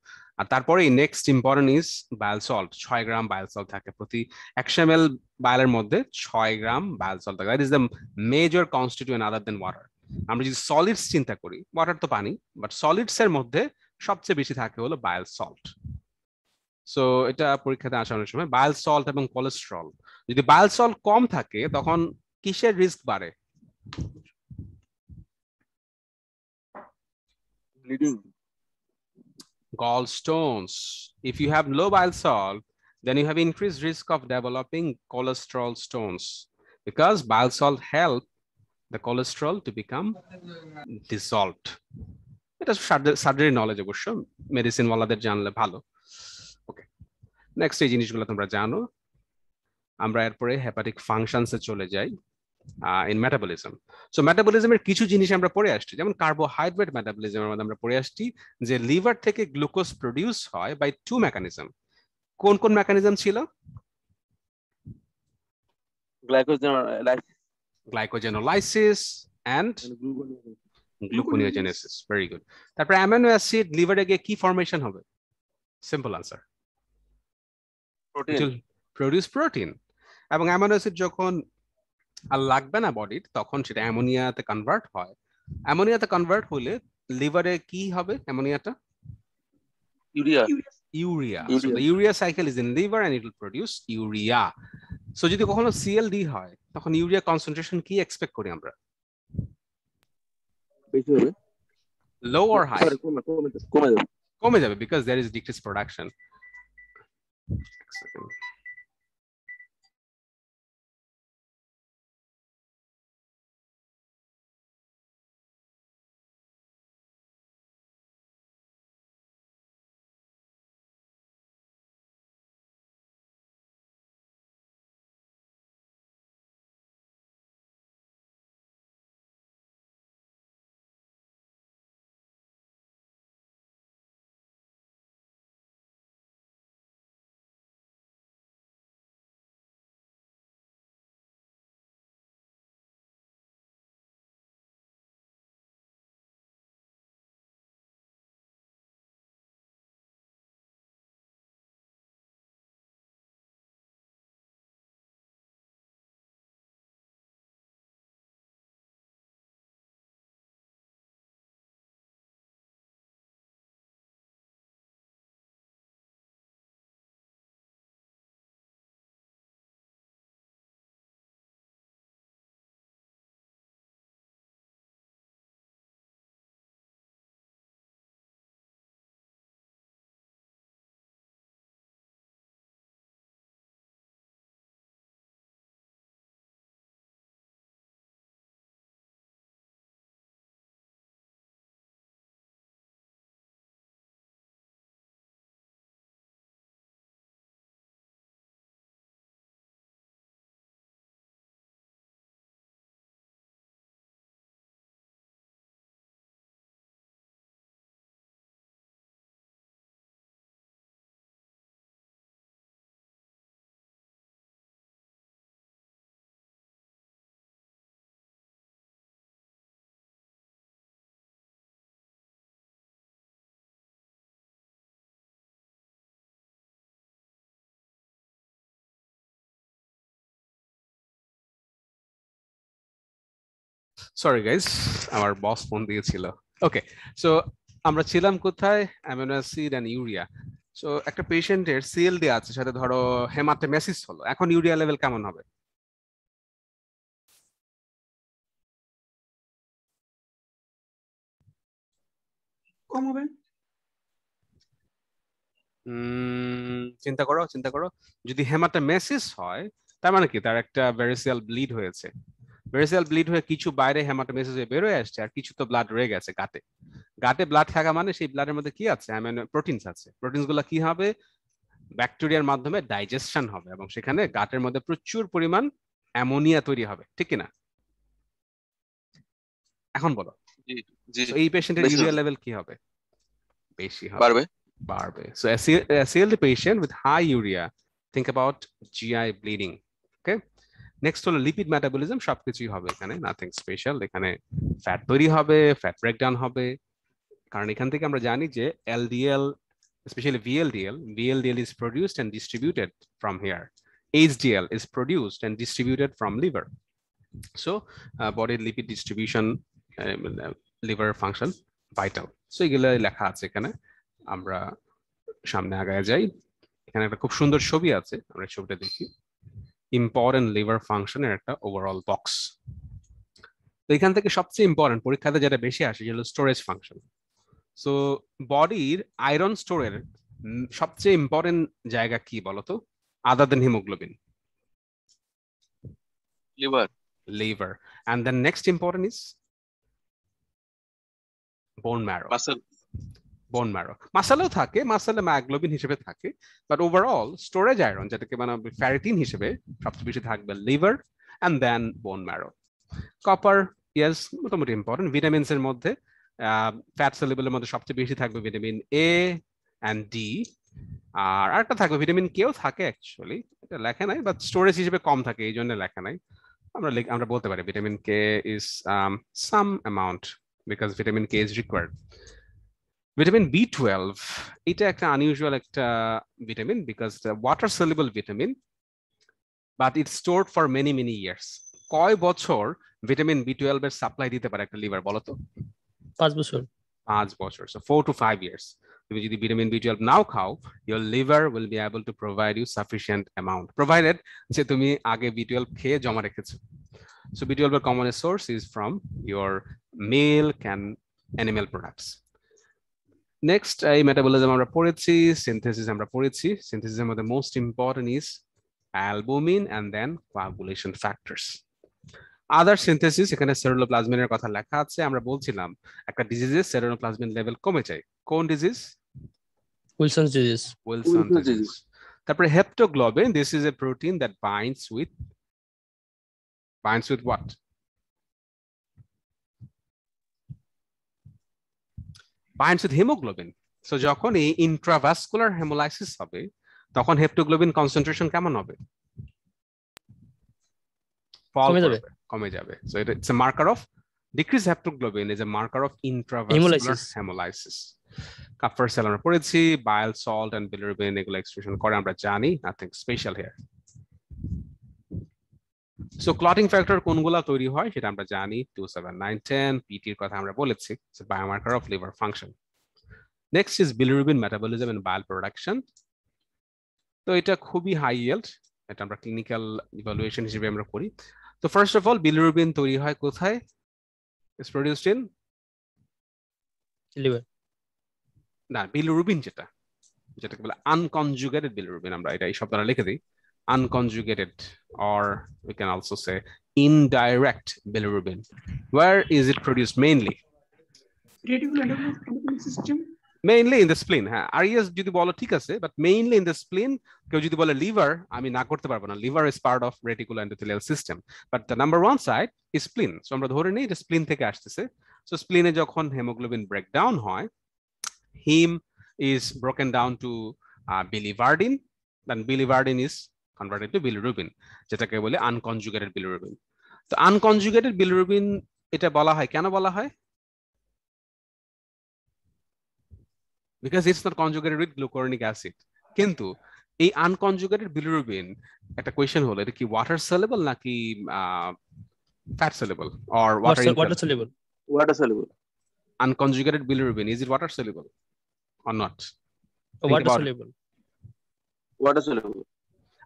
আর তারপরেই next important is bile salt ছয় গ্রাম বাইল সল্ট থাকে প্রতি একশো এম এল বাইলের মধ্যে ছয় গ্রাম বাইল সল্ট থাকে that is the major constituent other than water আমরা যদি সলিডস চিন্তা করি ওয়াটার তো পানি বাট সলিডস এর মধ্যে সবচেয়ে বেশি থাকে হলো বাইল সল্ট সো এটা পরীক্ষাতে আসা অনেক সময় বায়াল সল্ট এবং কোলেস্ট্রল যদি বায়াল সল্ট কম থাকে তখন কিসের রিস্ক বাড়ে bleeding gallstones if you have low bile salt then you have increased risk of developing cholesterol stones because bile salt help the cholesterol to become dissolved এটা surgery knowledge অবশ্য medicine ওয়ালাদের জানলে ভালো নেক্সট এই জিনিসগুলো তোমরা জানো আমরা এরপরে হ্যাপাটিক ফাংশনসে চলে যাই ইন মেটাবলিজম সো মেটাবলিজমের কিছু জিনিস আমরা পড়ে আসছি যেমন কার্বোহাইড্রেট মেটাবলিজমের মধ্যে আমরা পড়ে আসছি যে লিভার থেকে গ্লুকোজ প্রডিউস হয় বাই টু মেকানিজম কোন কোন মেকানিজম ছিল glycogenolysis and gluconeogenesis very good তারপরে অ্যামিনো অ্যাসিড লিভারে গিয়ে কি ফরমেশন হবে সিম্পল আনসার প্রডিউস প্রোটিন এবং অ্যামাইনো অ্যাসিড যখন আর লাগবে না বডির তখন সেটা অ্যামোনিয়াতে কনভার্ট হয় অ্যামোনিয়াতে কনভার্ট হলে লিভারে কি হবে অ্যামোনিয়াটা urea urea so the urea cycle is in liver and it will produce urea so যদি কখনো সিএলডি হয় তখন ইউরিয়া কনসেন্ট্রেশন কি এক্সপেক্ট করি আমরা বেশি হবে লো অর হাই কমে যাবে because there is decrease production Second. Sorry guys আমার বস ফোন দিয়েছিল ওকে সো আমরা ছিলাম কোথায় amino acid and urea so একটা পেশেন্টের সিএল দেওয়া আছে সাথে ধরো হেমাতে মেসিস হলো এখন ইউরিয়া লেভেল কেমন হবে কম হবে চিন্তা করো চিন্তা করো যদি হেমাতে মেসিস হয় তার মানে কি তার একটা ভেরিসিয়াল ব্লিড হয়েছে ভেরিসেল ব্লিড হয়ে কিছু বাইরে হেমাটোমেসিস হয়ে বেরোয় আসছে আর কিছু তো ব্লাড রয়ে গেছে গাতে গাতে ব্লাড থাকা মানে সেই ব্লাডের মধ্যে কি আছে অ্যামিনো প্রোটিনস আছে প্রোটিনস গুলো কি হবে ব্যাকটেরিয়ার মাধ্যমে ডাইজেশন হবে এবং সেখানে গাটের মধ্যে প্রচুর পরিমাণ অ্যামোনিয়া তৈরি হবে ঠিক কিনা এখন বলো এই পেশেন্টের ইউরিয়া লেভেল কি হবে বেশি হবে বাড়বে বাড়বে so ACLD patient with high urea think about GI bleeding okay next হলো লিপিড মেটাবলিজম সবকিছুই হবে এখানে নাথিং স্পেশাল এখানে ফ্যাট তৈরি হবে ফ্যাট ব্রেকডাউন হবে কারণ এখান থেকে আমরা জানি যে LDL especially VLDL, VLDL is produced and distributed from here. HDL is produced and distributed from liver. So uh, body lipid distribution, um, uh, liver function, vital. So এগুলো লেখা আছে এখানে আমরা সামনে আগায় যাই এখানে একটা খুব সুন্দর ছবি আছে আমরা ছবিটা দেখি ইম্পর্টেন্ট লিভার ফাংশনের একটা ওভারঅল বক্স তো এখান থেকে সবচেয়ে ইম্পর্টেন্ট পরীক্ষাতে যেটা বেশি আসে যেটা স্টোরেজ ফাংশন সো বডির আয়রন স্টোরের সবচেয়ে ইম্পর্টেন্ট জায়গা কি বলতো other than hemoglobin liver liver and then next important is bone marrow bone marrow মাসালেও থাকে মাসালে ম্যাগলোবিন হিসেবে থাকে বাট ওভারঅল স্টোরেজ আয়রন যেটাকে মানে ফ্যারিটিন হিসেবে সবচেয়ে বেশি থাকবে liver and then bone marrow copper ইয়াস মোটামুটি ইম্পর্টেন্ট ভিটামিনস এর মধ্যে ফ্যাট সেলেবলের মধ্যে সবচেয়ে বেশি থাকবে ভিটামিন এ অ্যান্ড ডি আর একটা থাকবে ভিটামিন কেও থাকে অ্যাকচুয়ালি এটা লেখা নাই বাট স্টোরেজ হিসেবে কম থাকে এই জন্য লেখা নাই আমরা আমরা বলতে পারি vitamin K is some amount because vitamin K is required vitamin B twelve এটা একটা আনইউজুয়াল একটা vitamin because water soluble vitamin but it stored for many many years কয় বছর ভিটামিন বি টুয়েলভ এর সাপ্লাই দিতে পারে একটা লিভার বলতো পাঁচ বছর পাঁচ বছর so four to five years তুমি যদি ভিটামিন বি টুয়েলভ নাও খাও your liver will be able to provide you sufficient amount provided যে তুমি আগে বি টুয়েলভ খেয়ে জমা রেখেছো সো বি টুয়েলভ এর common source is from your milk and animal products Next, uh, metabolism আমরা পড়েছি, synthesis আমরা পড়েছি. Synthesis of the most important is albumin and then coagulation factors. Other synthesis, এখানে ceruloplasmin এর কথা লেখা আছে, আমরা বলছিলাম, একটা disease এর ceruloplasmin level কমে যায়। কোন disease? Wilson's disease. Wilson's disease. তারপরে heptoglobin, this is a protein that binds with, binds with what? binds with hemoglobin so যখন এই ইন্ট্রাভাসকুলার হেমোলাইসিস হবে তখন হেপ্টোগ্লোবিন কনসেন্ট্রেশন কেমন হবে কমে যাবে কমে যাবে it's a marker of decrease haptoglobin is a marker of intravascular hemolysis Kupffer cell আমরা পড়েছি বাইল সল্ট এন্ড বিলিরুবিন এগুলো এক্সপ্রেশন করে আমরা জানি nothing special here so clotting factor কোনগুলো তৈরি হয় সেটা আমরা জানি টু সেভেন নাইন টেন পিটির কথা আমরা বলেছি biomarker of liver function next is bilirubin metabolism and bile production তো এটা খুবই হাই ইয়েল্ড এটা আমরা ক্লিনিক্যাল ইভালুয়েশন হিসেবে আমরা করি তো ফার্স্ট অফ অল বিলিরুবিন তৈরি হয় কোথায় ইজ প্রডিউসড ইন লিভার না বিলিরুবিন যেটা যেটাকে বলে আনকনজুগেটেড বিলিরুবিন আমরা এটা এই শব্দটা লিখে দিই unconjugated or we can also say indirect bilirubin. Where is it produced mainly? Mainly in the spleen হ্যাঁ আরিয়াস যদি বলো ঠিক আছে but mainly in the spleen কেউ যদি বলে লিভার আমি না করতে পারবো না liver is part of reticular endothelial system but the number one side is spleen so আমরা ধরে নিই এটা স্প্লিন থেকে আসতেছে সো স্প্লিনে যখন হেমোগ্লোবিন ব্রেকডাউন হয় heme is broken down to biliverdin then biliverdin is converted to bilirubin যেটাকে বলে আনকনজুগেটেড বিলিরুবিন তো আনকনজুগেটেড বিলিরুবিন এটা বলা হয় কেন বলা হয় because it's not conjugated with glucuronic acid কিন্তু এই আনকনজুগেটেড বিলিরুবিন একটা কোয়েশ্চেন হলো এটা কি ওয়াটার সেলেবল নাকি fat soluble or water water soluble water soluble unconjugated bilirubin is it water soluble or not water soluble water soluble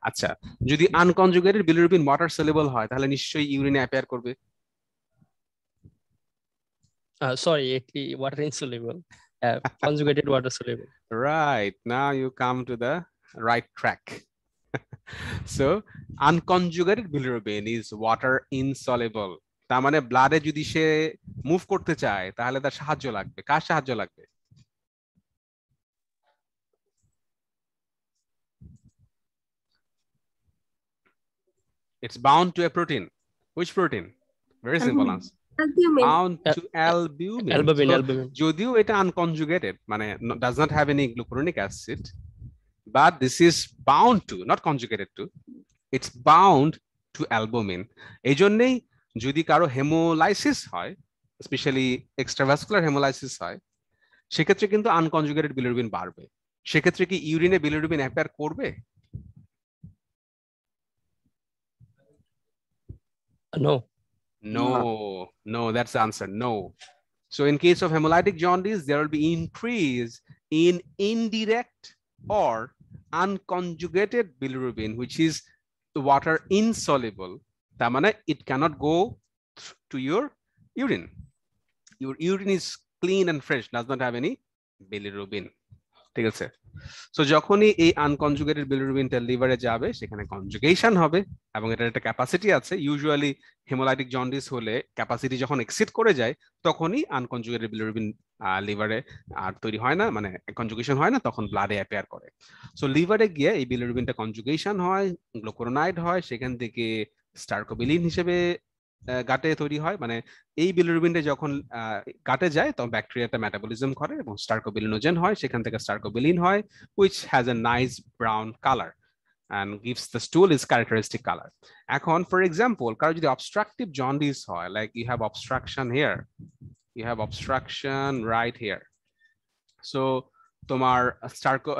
আচ্ছা যদি unconjugated bilirubin water soluble হয় তাহলে নিশ্চয়ই ইউরিনে অ্যাপিয়ার করবে সরি একটি water insoluble conjugated water soluble right now you come to the right track so unconjugated bilirubin is water insoluble তার মানে ব্লাডে যদি সে মুভ করতে চায় তাহলে তার সাহায্য লাগবে কার সাহায্য লাগবে It's bound to a protein. Which protein? Very simple answer. Bound to albumin. Albumin, so, albumin. যদিও এটা unconjugated মানে does not have any glucuronic acid but this is bound to not conjugated to it's bound to albumin এই জন্যই যদি কারো haemolysis হয় specially extravascular haemolysis হয় সেক্ষেত্রে কিন্তু আনকনজুগেটেড বিলিরুবিন বাড়বে সেক্ষেত্রে কি ইউরিনে বিলিরুবিন অ্যাপেয়ার করবে No. No, ah. no, that's the answer. No. So in case of hemolytic jaundice, there will be increase in indirect or unconjugated bilirubin, which is water insoluble. Tamana, it cannot go to your urine. Your urine is clean and fresh, does not have any bilirubin. ঠিক আছে so যখনই এই unconjugated বিলিরুবিনটা লিভারে যাবে সেখানে conjugation হবে এবং এটার একটা ক্যাপাসিটি আছে ইউজুয়ালি হেমোলাইটিক জন্ডিস হলে ক্যাপাসিটি যখন এক্সিড করে যায় তখনই আনকনজুগেটেড বিলিরুবিন লিভারে আর তৈরি হয় না মানে কনজুগেশন হয় না তখন ব্লাডে অ্যাপেয়ার করে সো লিভারে গিয়ে এই বিলিরুবিনটা কনজুগেশন হয় গ্লুকোরোনাইড হয় সেখান থেকে স্টারকোবিলিন হিসেবে গাটে তৈরি হয় মানে এই বিলিরুবিনটা যখন গাটে যায় তখন ব্যাকটেরিয়াটা মেটাবলিজম করে এবং স্টার্কোবিলিনোজেন হয় সেখান থেকে স্টার্কোবিলিন হয় which has a nice brown colour and gives the stool is characteristic colour এখন ফর এক্সাম্পল কারো যদি অবস্ট্রাকটিভ জন্ডিস হয় like you have obstruction here you have obstruction right here so তোমার স্টার্কো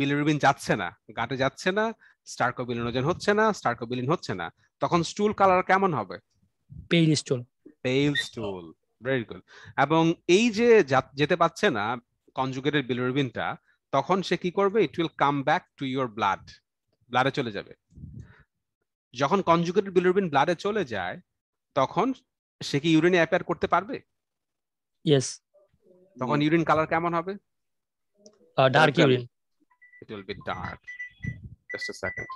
বিলিরুবিন যাচ্ছে না গাটে যাচ্ছে না স্টার্কোবিলিনোজেন হচ্ছে না স্টার্কোবিলিন হচ্ছে না তখন স্টুল কালার কেমন হবে pale stool pale stool very good এবং এই যে যেতে পারছে না কনজুগেটেড বিলিরুবিনটা তখন সে কি করবে it will come back to your blood ব্লাডে চলে যাবে যখন কনজুগেটেড বিলিরুবিন ব্লাডে চলে যায় তখন সে কি ইউরিন অ্যাপিয়ার করতে পারবে ইয়েস তখন ইউরিন কালার কেমন হবে dark urine it will be dark just a second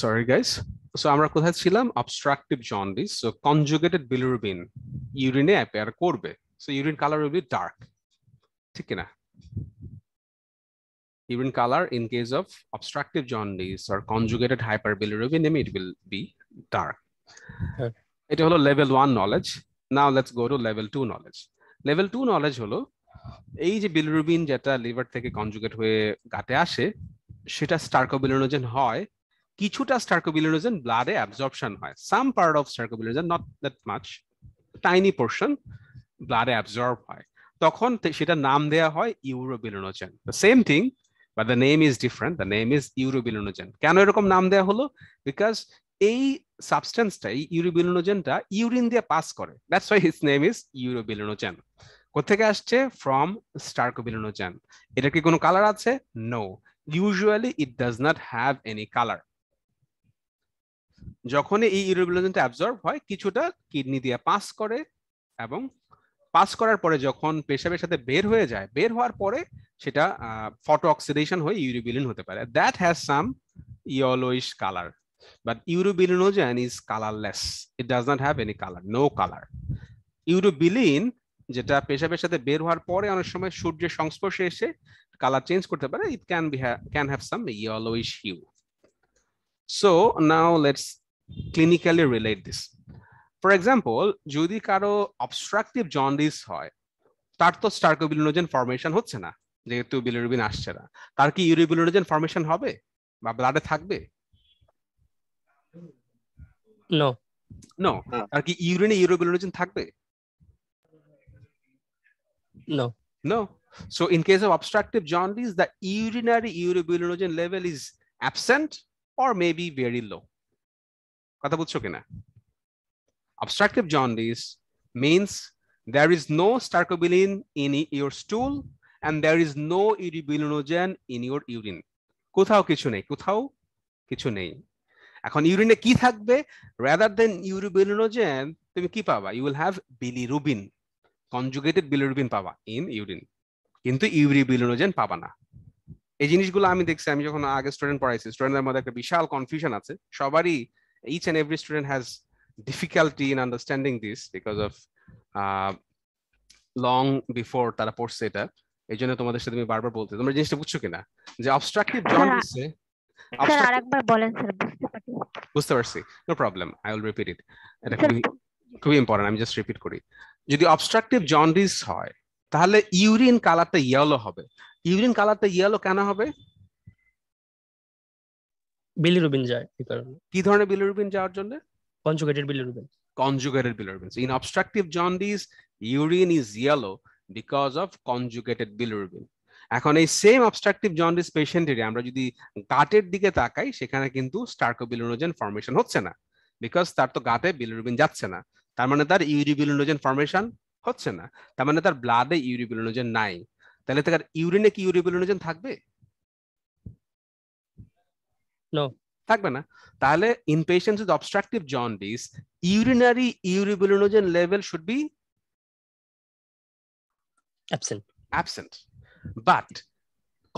sorry guys so আমরা কোথায় ছিলাম obstructive jaundice so conjugated bilirubin urine appear করবে so urine color will be dark ঠিক না urine color in case of obstructive jaundice or conjugated hyperbilirubinemia it will be dark এটা হলো level 1 knowledge now let's go to level 2 knowledge level 2 knowledge হলো এই যে bilirubin যেটা liver থেকে conjugate হয়ে গাটে আসে সেটা স্টার্কোবিলিনোজেন হয় কিছুটা স্টার্কোবিলিরোজেন ব্লাডে অ্যাবজর্পশন হয় some part of stercobilinogen not that much tiny portion ব্লাডে অ্যাবজর্ব হয় তখন সেটা নাম দেওয়া হয় ইউরোবিলোনোজেন সেম থিং বা the name is different the name is urobilinogen কেন এরকম নাম দেওয়া হলো বিকজ এই সাবস্টেন্সটা এই ইউরোবিলোনোজেনটা ইউরিন দিয়ে পাস করে that's why his name is urobilinogen কোথেকে আসছে ফ্রম স্টার্কোবিলোনোজেন এটার কি কোনো কালার আছে no usually it does not have any colour যখন এই ইউরোগ্লোবিনটা অ্যাবজর্ব হয় কিছুটা কিডনি দিয়ে পাস করে এবং পাস করার পরে যখন পেশাবের সাথে বের হয়ে যায় বের হওয়ার পরে সেটা ফটো অক্সিডেশন হয়ে ইউরোবিলিন হতে পারে that has some yellowish colour but urobilinogen is colourless it does not have any colour no colour urobilin যেটা পেশাবের সাথে বের হওয়ার পরে অনেক সময় সূর্যের সংস্পর্শে এসে কালার চেঞ্জ করতে পারে it can be can have some yellowish hue So now let's clinically relate this. For example, যদি কারো obstructive jaundice হয় তার তো স্টার্কোবিলিনোজেন ফর্মেশন হচ্ছে না যেহেতু বিলিরুবিন আসছে না তার কি ইউরিবিলিনোজেন ফর্মেশন হবে বা ব্লাডে থাকবে নো নো আর কি ইউরিনে ইউরিবিলিনোজেন থাকবে no no so in case of obstructive jaundice the urinary urobilinogen level is absent or maybe very low. কথা বুঝছো কিনা? Obstructive jaundice means there is no starcobilin in your stool and there is no urobilinogen in your urine. কোথাও কিছু নেই কোথাও কিছু নেই এখন ইউরিনে কি থাকবে রাদার দেন ইউরোবিলিনোজেন তুমি কি পাবা you will have bilirubin conjugated bilirubin পাবা ইন ইউরিন কিন্তু ইউরিবিলিনোজেন পাবা না এই জিনিসগুলো আমি দেখছি আমি যখন আগে স্টুডেন্ট পড়াইছি স্টুডেন্টের মধ্যে একটা বিশাল কনফিউশন আছে সবারই each and every student has difficulty in understanding this because of long before তারা পড়ছে এটা এই জন্য তোমাদের সাথে আমি বারবার বলতে তোমরা জিনিসটা বুঝছো কিনা যে অবস্ট্রাকটিভ জন হচ্ছে বুঝতে পারছি বুঝতে পারছি no problem I will repeat it এটা খুবই খুবই ইম্পর্টেন্ট আমি জাস্ট রিপিট করি যদি অবস্ট্রাকটিভ জন্ডিস হয় তাহলে ইউরিন কালারটা ইয়েলো হবে ইউরিন কালারটা ইয়েলো কেন হবে বিলিরুবিন যায় কি কারণে কি ধরনের বিলিরুবিন যাওয়ার জন্য conjugated bilirubin conjugated bilirubin in obstructive jaundice urine is yellow because of conjugated bilirubin এখন এই সেম অবস্ট্রাকটিভ জন্ডিস পেশেন্টের আমরা যদি গাটের দিকে তাকাই সেখানে কিন্তু স্টার্কোবিলিনোজেন ফর্মেশন হচ্ছে না বিকজ তার তো গাটে বিলিরুবিন যাচ্ছে না তার মানে তার ইউরিবিলিনোজেন ফর্মেশন হচ্ছে না তার মানে তার ব্লাডে ইউরিবিলিনোজেন নাই তাহলে তার ইউরিনে কি ইউরিবিলিনোজেন থাকবে নো থাকবে না তাহলে in patients with obstructive jaundice urinary urobilinogen level should be absent absent but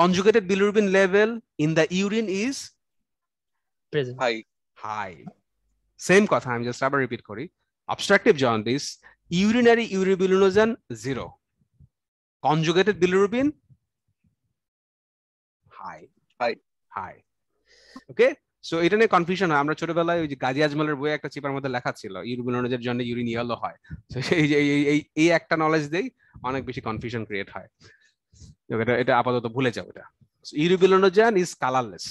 conjugated bilirubin level in the urine is present high high same কথা আমি just আবার repeat করি obstructive jaundice urinary urobilinogen zero Conjugated bilirubin? High. High. High. Okay? So এটা নিয়ে confusion হয় আমরা ছোটবেলায় ওই যে গাজী আজমলের বইয়ে একটা চিপার মধ্যে লেখা ছিল ইউরিনোলজের জন্য ইউরিন ইয়েলো হয় তো সেই এই এই একটা নলেজ দেই অনেক বেশি কনফিউশন ক্রিয়েট হয় এটা এটা আপাতত ভুলে যাও এটা urobilinogen is colourless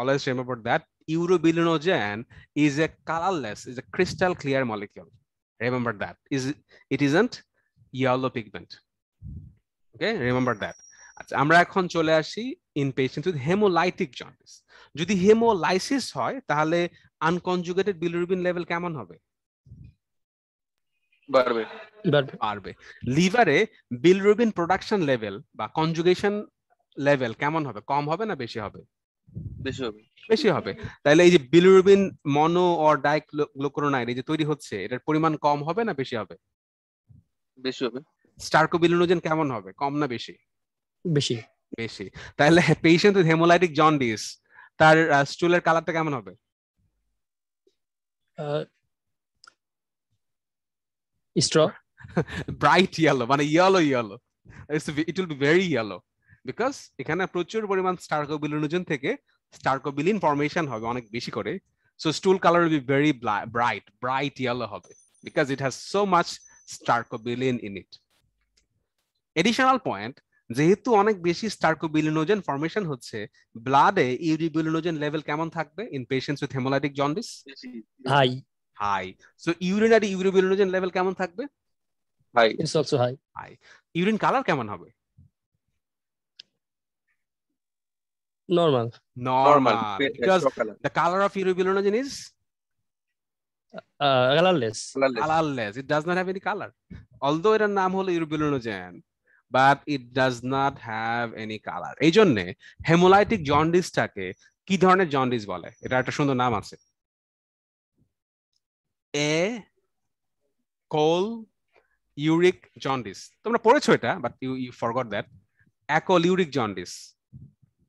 always remember that urobilinogen is a colourless is a crystal clear molecule remember that is it isn't yellow pigment okay remember that আচ্ছা আমরা এখন চলে আসি in patient with haemolytic jaundice যদি হেমোলাইসিস হয় তাহলে unconjugated bilirubin level কেমন হবে বাড়বে বাড়বে লিভারে বিলিরুবিন প্রোডাকশন লেভেল বা কনজুগেশন লেভেল কেমন হবে কম হবে না বেশি হবে বেশি হবে বেশি হবে তাহলে এই যে বিলিরুবিন মনো অর ডাইক্লোক্লোরোনাইড এই যে তৈরি হচ্ছে এটার পরিমাণ কম হবে না বেশি হবে বেশি হবে স্টার্কোবিলিনোজেন কেমন হবে কম না বেশি বেশি বেশি তাহলে পেশেন্ট উইথ হেমোলাইটিক জন্ডিস তার স্টুলের কালারটা কেমন হবে স্ট্র ব্রাইট ইয়েলো মানে yellow yellow it will be very yellow because এখানে প্রচুর পরিমাণ স্টার্কোবিলিনোজেন থেকে স্টার্কোবিলিন ফর্মেশন হবে অনেক বেশি করে so stool colour will be very bright bright yellow হবে because it has so much stercobilin in it additional point যেহেতু অনেক বেশি স্টার্কোবিলিনোজেন ফর্মেশন হচ্ছে ব্লাডে ইউরিবিলিনোজেন লেভেল কেমন থাকবে in patients with haemolytic jaundice high high so urinary urobilinogen level কেমন থাকবে high it's also high high urine colour কেমন হবে normal normal because the color of urobilinogen is uh, colourless uh, colorless it does not have any color এর নাম হলো urobilinogen but it does not have any colour এই জন্যে haemolytic জন্ডিসটাকে কি ধরনের jaundice বলে এটা একটা সুন্দর নাম আছে এ কোল ইউরিক জন্ডিস তোমরা পড়েছো এটা but you you forgot that acholuric jaundice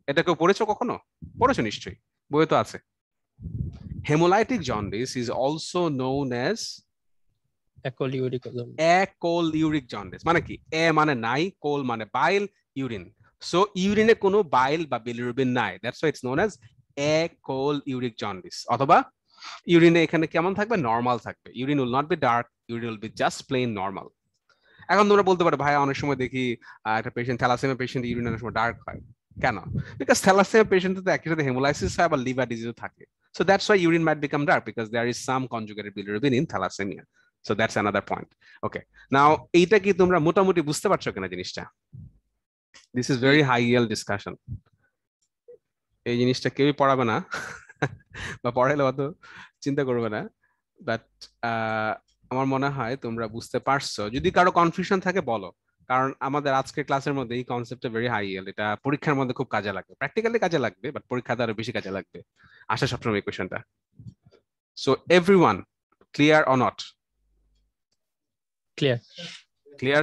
এটা কেউ পড়েছো কখনো পড়েছো নিশ্চয়ই বইয়ে তো আছে haemolytic jaundice is also known as jaundice মানে কি এ মানে নাই কোল মানে বাইল ইউরিন সো ইউরিনে কোনো বাইল বা বিলিরুবিন নাই that's why it's known as jaundice অথবা ইউরিনে এখানে কেমন থাকবে নর্মাল থাকবে urine will not be dark urine will be just plain normal এখন তোমরা বলতে পারো ভাই অনেক সময় দেখি একটা পেশেন্ট থ্যালাসেমিয়া পেশেন্ট ইউরিন অনেক সময় ডার্ক হয় কেন বিকজ থ্যালাসেমিয়া পেশেন্ট তো একই সাথে হেমোলাইসিস হয় লিভার থাকে that's why urine might become dark because there is some conjugated bilirubin in so that's another point okay now এইটা কি তোমরা মোটামুটি বুঝতে পারছো কিনা জিনিসটা this is very high yield discussion এই জিনিসটা কেউই পড়াবে না বা পড়াইলে অত চিন্তা করবে না বাট আমার মনে হয় তোমরা বুঝতে পারছো যদি কারো কনফিউশন থাকে বলো কারণ আমাদের আজকের ক্লাসের মধ্যে এই কনসেপ্টটা ভেরি হাই ইয়েল এটা পরীক্ষার মধ্যে খুব কাজে লাগবে প্র্যাকটিক্যালি কাজে লাগবে বাট পরীক্ষাতে আরো বেশি কাজে লাগবে আশা সবসময় এই so every one clear or not Clear. Clear.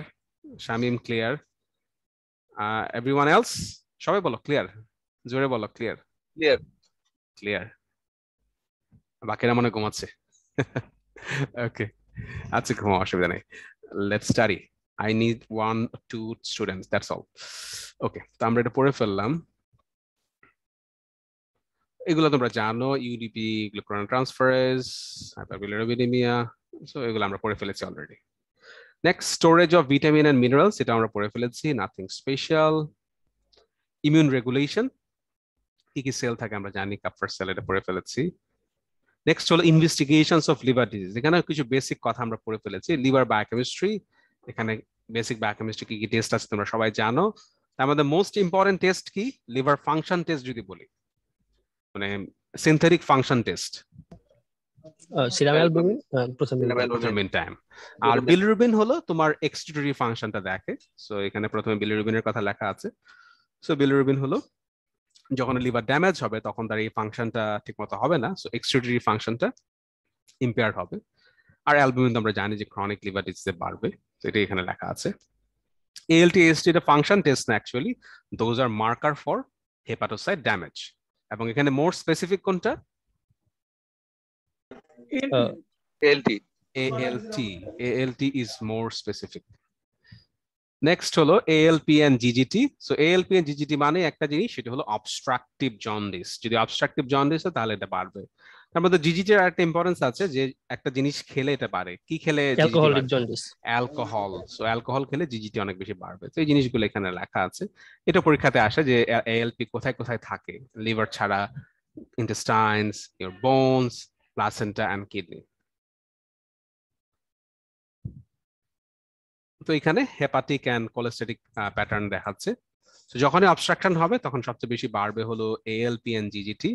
Shamim clear everyone else সবাই বলো ক্লিয়ার জোরে বলো ক্লিয়ার ক্লিয়ার ক্লিয়ার বাকিরা মনে ঘুমাচ্ছে ওকে আচ্ছা ঘুমাও অসুবিধা নেই let's study I need one two students that's all okay তো আমরা এটা পড়ে ফেললাম এগুলো তোমরা জানো UDP glucuronyl transferase hyperbilirubinaemia so এগুলো আমরা পড়ে ফেলেছি already next storage of vitamin and minerals এটা আমরা পড়ে ফেলেছি নাথিং স্পেশাল ইমিউন রেগুলেশন কি কি সেল থাকে আমরা জানি কাপফার সেল এটা পড়ে ফেলেছি নেক্সট হলো ইনভেস্টিগেশনস অফ লিভার ডিজিজ এখানে কিছু বেসিক কথা আমরা পড়ে ফেলেছি লিভার বায়োকেমিস্ট্রি এখানে বেসিক বায়োকেমিস্ট্রি কি কি টেস্ট আছে তোমরা সবাই জানো তার মধ্যে মোস্ট ইম্পর্টেন্ট টেস্ট কি লিভার ফাংশন টেস্ট যদি বলি মানে সিনথেটিক ফাংশন টেস্ট আর বিলিরুবিন হলো তোমার এক্সটিটরি ফাংশনটা দেখে সো এখানে প্রথমে বিলিরুবিনের কথা লেখা আছে সো বিলিরুবিন হলো যখন লিভার ড্যামেজ হবে তখন তার এই ফাংশনটা ঠিকমতো হবে না সো এক্সটিটরি ফাংশনটা ইম্পেয়ার হবে আর অ্যালবুমিন তো আমরা জানি যে ক্রনিক লিভার ডিজিজে বাড়বে তো এটা এখানে লেখা আছে এএলটি এসটি এটা ফাংশন টেস্ট না actually those are marker for hepatocyte damage এবং এখানে মোর স্পেসিফিক কোনটা uh, ALT. ALT. ALT is more specific. Next হলো ALP and GGT so ALP and GGT মানে একটা জিনিস সেটা হলো অবস্ট্রাকটিভ জন্ডিস যদি অবস্ট্রাকটিভ জন্ডিস হয় তাহলে এটা বাড়বে তার মধ্যে জিজিটির একটা ইম্পর্টেন্স আছে যে একটা জিনিস খেলে এটা বাড়ে কি খেলে alcoholic jaundice alcohol so alcohol খেলে জিজিটি অনেক বেশি বাড়বে তো এই জিনিসগুলো এখানে লেখা আছে এটা পরীক্ষাতে আসে যে এএলপি কোথায় কোথায় থাকে লিভার ছাড়া intestines, your bones, placenta and kidney তো এখানে হেপাটিক অ্যান্ড কোলেস্টেটিক প্যাটার্ন দেখাচ্ছে তো যখনই অবস্ট্রাকশন হবে তখন সবচেয়ে বেশি বাড়বে হলো এএলপি অ্যান্ড জিজিটি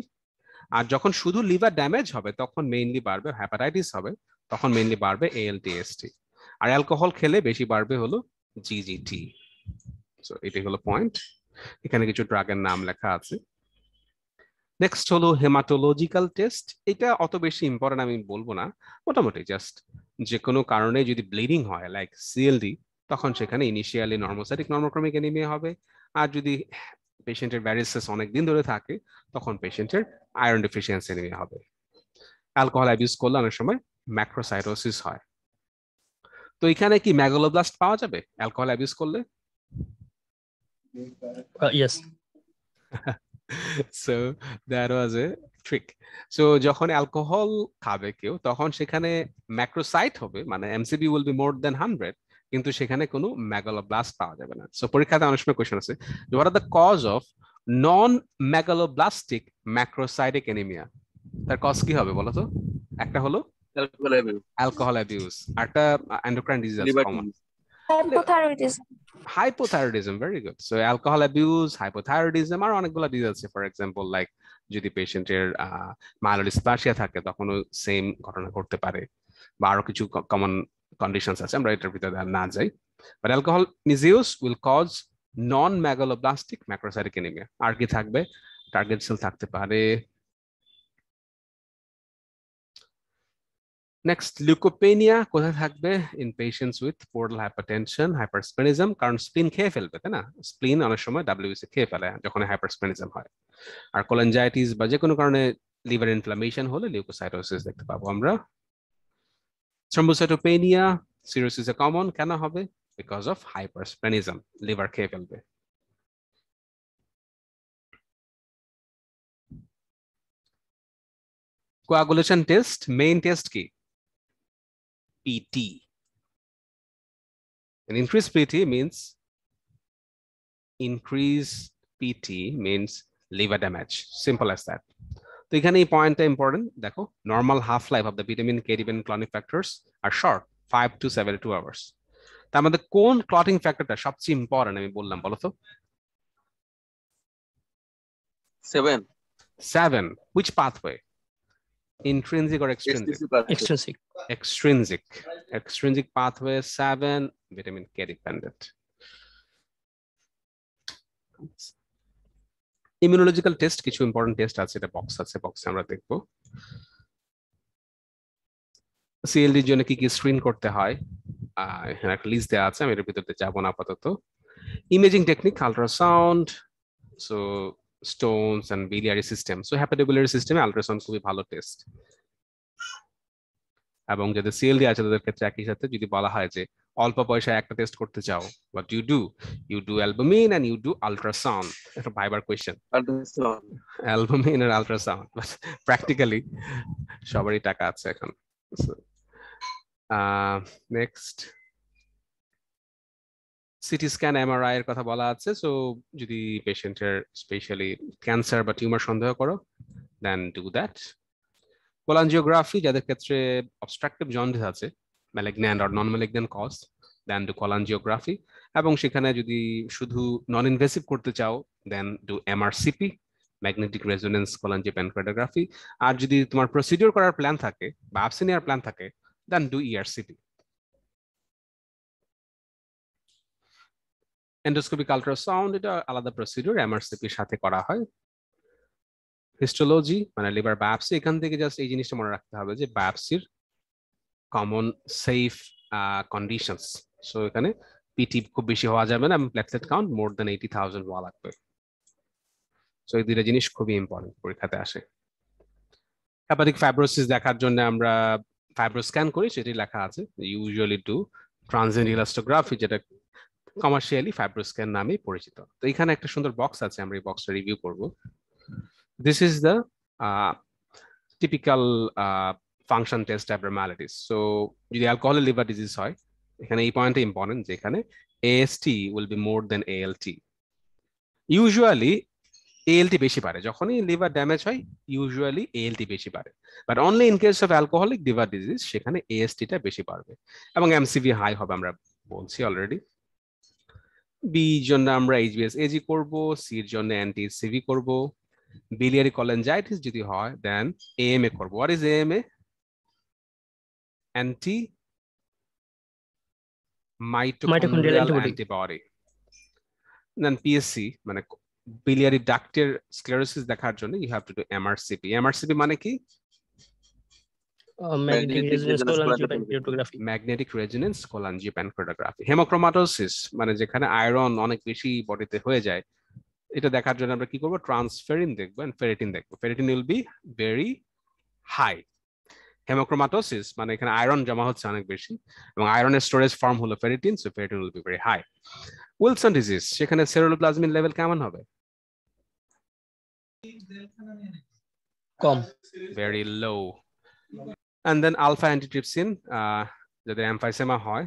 আর যখন শুধু লিভার ড্যামেজ হবে তখন মেইনলি বাড়বে হ্যাপাটাইটিস হবে তখন মেইনলি বাড়বে এএলটিএসটি আর অ্যালকোহল খেলে বেশি বাড়বে হলো জিজিটি সো এটি হলো পয়েন্ট এখানে কিছু ড্রাগের নাম লেখা আছে নেক্সট হলো হেমাটোলজিক্যাল টেস্ট এটা অত বেশি ইম্পর্টেন্ট আমি বলবো না মোটামুটি জাস্ট যে কোনো কারণে যদি ব্লিডিং হয় লাইক সিএলডি তখন সেখানে ইনিশিয়ালি নর্মোসাইটিক নর্মোক্রমিক অ্যানিমিয়া হবে আর যদি পেশেন্টের ব্যারিসেস অনেক দিন ধরে থাকে তখন পেশেন্টের আয়রন ডেফিসিয়েন্সি অ্যানিমিয়া হবে অ্যালকোহল অ্যাবিউজ করলে অনেক সময় ম্যাক্রোসাইটোসিস হয় তো এখানে কি ম্যাগোলোব্লাস্ট পাওয়া যাবে অ্যালকোহল অ্যাবিউজ করলে yes uh, so that was a trick so যখন অ্যালকোহল খাবে কেউ তখন সেখানে ম্যাক্রোসাইট হবে মানে MCV will be more then hundred কিন্তু সেখানে কোনো ম্যাগালোব্লাস্ট পাওয়া যাবে না সো পরীক্ষাতে অনেক সময় কোয়েশন আছে what are the cause of non megaloblastic macrocytic anaemia তার কজ কি হবে বলো তো একটা হলো অ্যালকোহল অ্যাবিউজ আরটা endocrine disease common hypothyroidism very good so alcohol abuse hypothyroidism আর অনেকগুলো ডিজিজ আছে ফর এক্সাম্পল লাইক যদি পেশেন্টের মায়োলিসপ্লাসিয়া থাকে তখনও সেম ঘটনা করতে পারে বা আরো কিছু কমন কন্ডিশনস আছে আমরা এটার ভিতরে না যাই but alcohol misuse will cause non megaloblastic macrocytic anaemia আর কি থাকবে টার্গেট সেল থাকতে পারে নেক্সট লিউকোপেনিয়া কোথায় থাকবে in patients with portal hypertension hypersplenism কারণ স্প্লিন খেয়ে ফেলবে তাই না স্প্লিন অনেক সময় ডাব্লিউসি খেয়ে ফেলে যখন হাইপারস্পেনিজম হয় আর কোলেঞ্জাইটিস বা যে কোনো কারণে লিভার ইনফ্লামেশন হলে লিউকোসাইটোসিস দেখতে পাবো আমরা থ্রম্বোসাইটোপেনিয়া সিরোসিস এ কমন কেন হবে বিকজ অফ হাইপারস্পেনিজম লিভার খেয়ে ফেলবে কোয়াগুলেশন টেস্ট মেইন টেস্ট কি PT. And increased PT means increased PT means liver damage. Simple as that. So you can point the important deco normal half-life of the vitamin K dependent clonic factors are short, five to seventy-two hours. তার মধ্যে কোন clotting ফ্যাক্টরটা সবচেয়ে important আমি বললাম বলো তো Seven. Seven. Which pathway? intrinsic or extrinsic? Extrinsic. Extrinsic. Extrinsic pathway seven, vitamin K dependent. Immunological test কিছু important test আছে এটা বক্স আছে বক্সে আমরা দেখব সিএলডির জন্য কি কি স্ক্রিন করতে হয় এখানে একটা লিস্ট দেওয়া আছে আমি এর ভিতরতে যাব না আপাতত imaging technique ultrasound so stones and biliary system so hepatobiliary সিস্টেমে আলট্রাসাউন্ড খুবই ভালো টেস্ট এবং যাদের সিএলডি আছে তাদের ক্ষেত্রে একই সাথে যদি বলা হয় যে অল্প পয়সায় একটা টেস্ট করতে চাও but you do you do albumin and you do ultrasound একটা ভাইবার কোয়েশ্চেন অ্যালবামিন আর আলট্রাসাউন্ড প্র্যাকটিক্যালি সবারই টাকা আছে এখন নেক্সট সিটি স্ক্যান এমআরআই এর কথা বলা আছে সো যদি পেশেন্টের স্পেশালি ক্যান্সার বা টিউমার সন্দেহ করো দেন ডু দ্যাট কোলাঞ্জিওগ্রাফি যাদের ক্ষেত্রে অবস্ট্রাকটিভ জন্ডিস আছে ম্যালেগন্যান্ড আর non malignant cause then do cholangiography এবং সেখানে যদি শুধু নন ইনভেসিভ করতে চাও then do MRCP magnetic resonance cholangiopancreatography আর যদি তোমার প্রসিডিওর করার প্ল্যান থাকে বা নেওয়ার প্ল্যান থাকে then do ERCP endoscopic ultrasound এটা আলাদা প্রসিডিউর এর সাথে করা হয় হিস্টোলজি মানে লিভার বায়োপসি এখান থেকে জাস্ট এই জিনিসটা মনে রাখতে হবে যে বায়োপসির কমন সেফ কন্ডিশনস সো এখানে পিটি খুব বেশি হওয়া যাবে না platelet count more then eighty thousand হওয়া লাগবে সো এই দুইটা জিনিস খুবই ইম্পর্টেন্ট পরীক্ষাতে আসে হ্যাপাটিক ফাইব্রোসিস দেখার জন্য আমরা ফাইব্রো স্ক্যান করি সেটি লেখা আছে ইউজুয়ালি টু ট্রানজেন্ট ইলাস্টোগ্রাফি যেটা কমার্শিয়ালি ফ্যাব্রোস্ক্যান নামে পরিচিত তো এখানে একটা সুন্দর বক্স আছে আমরা এই বক্সটা রিভিউ করব this is the typical function test abnormalities so যদি অ্যালকোহলের লিভার ডিজিজ হয় এখানে এই পয়েন্টটা ইম্পর্টেন্ট যেখানে AST will be more than ALT. Usually ALT বেশি পারে যখনই লিভার ড্যামেজ হয় ইউজুয়ালি ALT বেশি পারে but only in case of alcoholic liver disease সেখানে AST টা বেশি পারবে এবং MCV হাই হবে আমরা বলছি অলরেডি বি জন্য আমরা এইচবিএস এজি করব সি এর জন্য অ্যান্টি সিভি করব বিলিয়ারি কলেঞ্জাইটিস যদি হয় দেন এএমএ করব what is AMA anti mitochondrial antibody then PSC মানে বিলিয়ারি ডাক্টের স্ক্লেরোসিস দেখার জন্য you have to do MRCP MRCP মানে কি magnetic uh, resonance resonance pancreatography haemochromatosis মানে যেখানে আয়রন অনেক বেশি বডিতে হয়ে যায় এটা দেখার জন্য আমরা কি করবো ট্রান্সফেরিন দেখবো এন্ড ফেরিটিন দেখব ferritin will be very high haemochromatosis মানে এখানে আয়রন জমা হচ্ছে অনেক বেশি এবং আয়রনের স্টোরেজ ফর্ম হলো ferritin so ferritin will be very high Wilson disease সেখানে সেরোপ্লাজমিন লেভেল কেমন হবে কম very low and then alpha antitrypsin uh, যাদের এমফাইসেমা হয়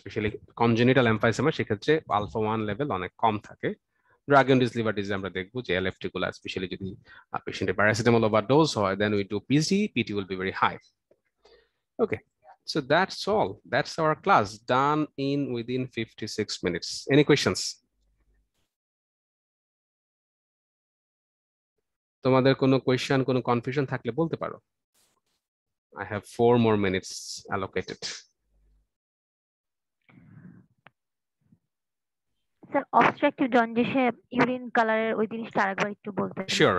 স্পেশালি কনজেনিটাল এমফাইসেমা সেক্ষেত্রে আলফা ওয়ান লেভেল অনেক কম থাকে ড্রাগ ইন্ডিউস লিভার ডিজিজ আমরা দেখবো যে এলএফটি গুলো স্পেশালি যদি পেশেন্টের প্যারাসিটামল ওভার ডোজ হয় then we do PG PT will be very high okay So that's all. That's our class done in within 56 minutes. Any questions? তোমাদের কোনো কোয়েশ্চেন কোনো কনফিউশন থাকলে বলতে পারো I have four more minutes allocated. Sir obstructive জন্ডিসে urine কালারের ওই জিনিসটা আরেকবার একটু বলতে শিওর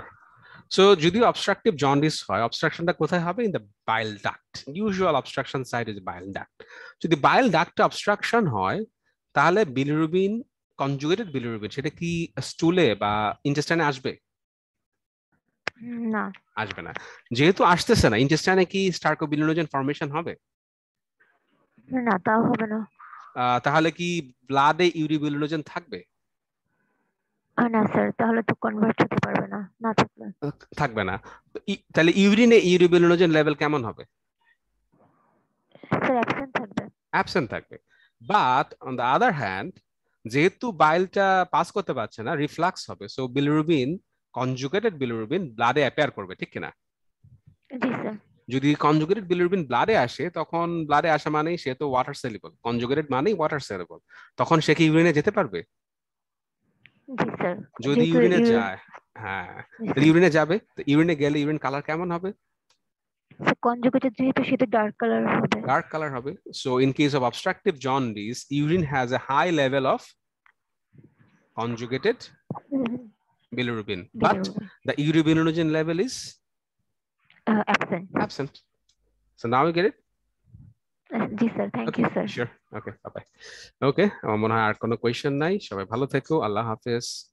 সো যদি অবস্ট্রাকটিভ জন্ডিস হয় অবস্ট্রাকশনটা কোথায় হবে in the bile duct usual obstruction side is bile duct যদি বাইল ডাক্টে অবস্ট্রাকশন হয় তাহলে বিলিরুবিন কনজুগেটেড বিলিরুবিন সেটা কি স্টুলে বা ইন্টেস্টাইনে আসবে না আসবে না যেহেতু আসতেছে না ইন্টেস্টাইনে কি স্টার্কোবিলিনোজেন ফর্মেশন হবে না তাও হবে না তাহলে কি ব্লাডে ইউরিবিলিনোজেন থাকবে না স্যার তাহলে তো কনভার্ট হতে পারবে না না থাকবে থাকবে না তাহলে ইউরিনে ইউরিবিলিনোজেন লেভেল কেমন হবে স্যার অ্যাবসেন্ট থাকবে অ্যাবসেন্ট থাকবে but on the other hand যেহেতু বাইলটা পাস করতে পারছে না রিফ্লাক্স হবে সো বিলিরুবিন কনজুগেটেড বিলিরুবিন ব্লাডে অ্যাপেয়ার করবে ঠিক কিনা যদি কনজুগেটেড বিলিরুবিন ব্লাডে আসে তখন ব্লাডে আসা মানেই সে তো ওয়াটার সেলিবল কনজুগেটেড মানেই ওয়াটার সেলিবল তখন সে কি ইউরিনে যেতে পারবে যদি ইউরিনে যায় হ্যাঁ ইউরিনে যাবে তো ইউরিনে গেলে ইউরিন কালার কেমন হবে কনজুগেটেড যেহেতু সেটা ডার্ক কালার হবে ডার্ক কালার হবে so in case of obstructive jaundice urine has a high level of conjugated bilirubin, bilirubin. but the urobilinogen level is uh, absent. Absent. So now you get it? Uh, sir. Thank thank you sir Okay. Okay bye. Bye okay আমার মনে হয় আর কোনো question নাই সবাই ভালো থেকো Allah hafiz.